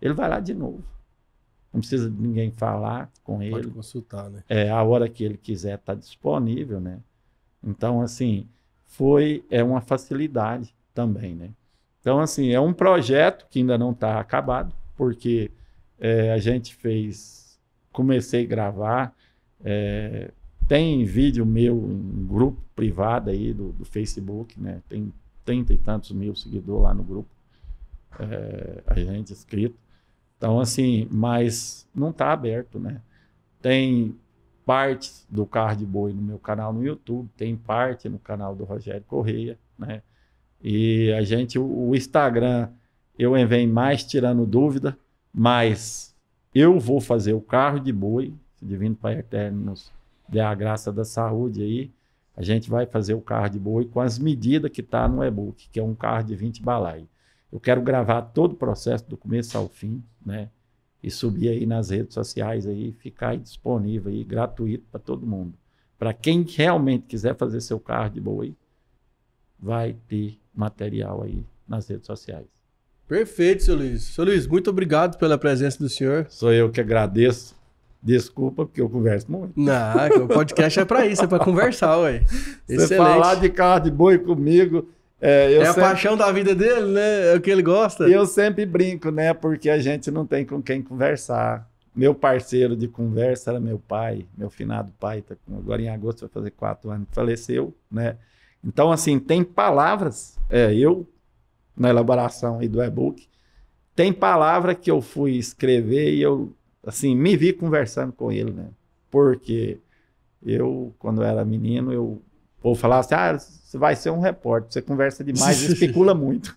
ele vai lá de novo. Não precisa de ninguém falar com Pode ele. Pode consultar, né? É, a hora que ele quiser está disponível, né? Então, assim, foi é uma facilidade também, né? Então, assim, é um projeto que ainda não está acabado, porque é, a gente fez, comecei a gravar, é, tem vídeo meu em grupo privado aí do, do Facebook, né? Tem trinta e tantos mil seguidores lá no grupo, é, a gente inscrito. Então, assim, mas não está aberto, né? Tem parte do Carro de Boi no meu canal no YouTube, tem parte no canal do Rogério Correia, né? E a gente, o, o Instagram, eu venho mais tirando dúvida, mas eu vou fazer o Carro de Boi, Divino Pai Eterno nos der a graça da saúde aí, a gente vai fazer o carro de boi com as medidas que está no e-book, que é um carro de 20 balai. Eu quero gravar todo o processo do começo ao fim, né? E subir aí nas redes sociais aí, ficar aí disponível aí, gratuito para todo mundo. Para quem realmente quiser fazer seu carro de boi, vai ter material aí nas redes sociais. Perfeito, seu Luiz. Seu Luiz, muito obrigado pela presença do senhor. Sou eu que agradeço. Desculpa, porque eu converso muito. Não, o podcast é para isso, é para conversar, ué. Excelente. Você falar de carro de boi comigo. É, é a sempre... paixão da vida dele, né? É o que ele gosta. E eu sempre brinco, né? Porque a gente não tem com quem conversar. Meu parceiro de conversa era meu pai, meu finado pai, tá com... agora em agosto vai fazer quatro anos, faleceu, né? Então, assim, tem palavras, é, eu, na elaboração aí do e-book, tem palavra que eu fui escrever e eu assim, me vi conversando com ele, né? Porque eu, quando era menino, eu ou falar assim, ah, você vai ser um repórter, você conversa demais, <laughs> especula muito.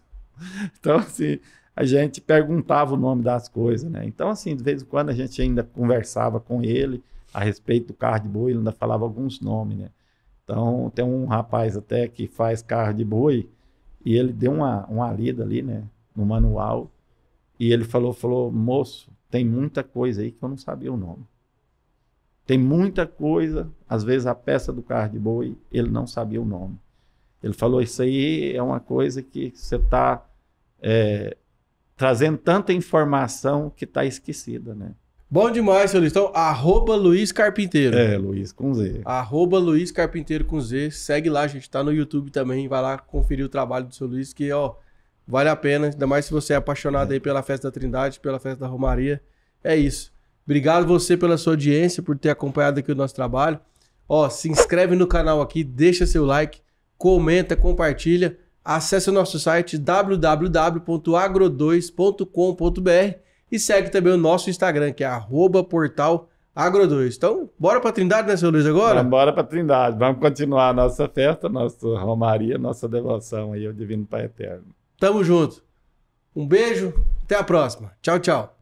Então, assim, a gente perguntava o nome das coisas, né? Então, assim, de vez em quando a gente ainda conversava com ele a respeito do carro de boi, ele ainda falava alguns nomes, né? Então, tem um rapaz até que faz carro de boi e ele deu uma, uma lida ali, né, no manual e ele falou, falou, moço, tem muita coisa aí que eu não sabia o nome. Tem muita coisa, às vezes a peça do carro de boi, ele não sabia o nome. Ele falou: Isso aí é uma coisa que você está é, trazendo tanta informação que está esquecida, né? Bom demais, seu então Arroba Luiz Carpinteiro. É, Luiz com Z. Arroba Luiz Carpinteiro com Z. Segue lá, gente. Tá no YouTube também. Vai lá conferir o trabalho do seu Luiz, que, ó, Vale a pena, ainda mais se você é apaixonado é. aí pela festa da Trindade, pela festa da Romaria. É isso. Obrigado você pela sua audiência, por ter acompanhado aqui o nosso trabalho. Ó, se inscreve no canal aqui, deixa seu like, comenta, compartilha, acesse o nosso site www.agro2.com.br e segue também o nosso Instagram, que é @portalagro2. Então, bora pra Trindade, né, seu Luiz, agora? Vamos bora pra Trindade. Vamos continuar a nossa festa, nossa romaria, nossa devoção aí ao Divino Pai Eterno. Tamo junto. Um beijo, até a próxima. Tchau, tchau.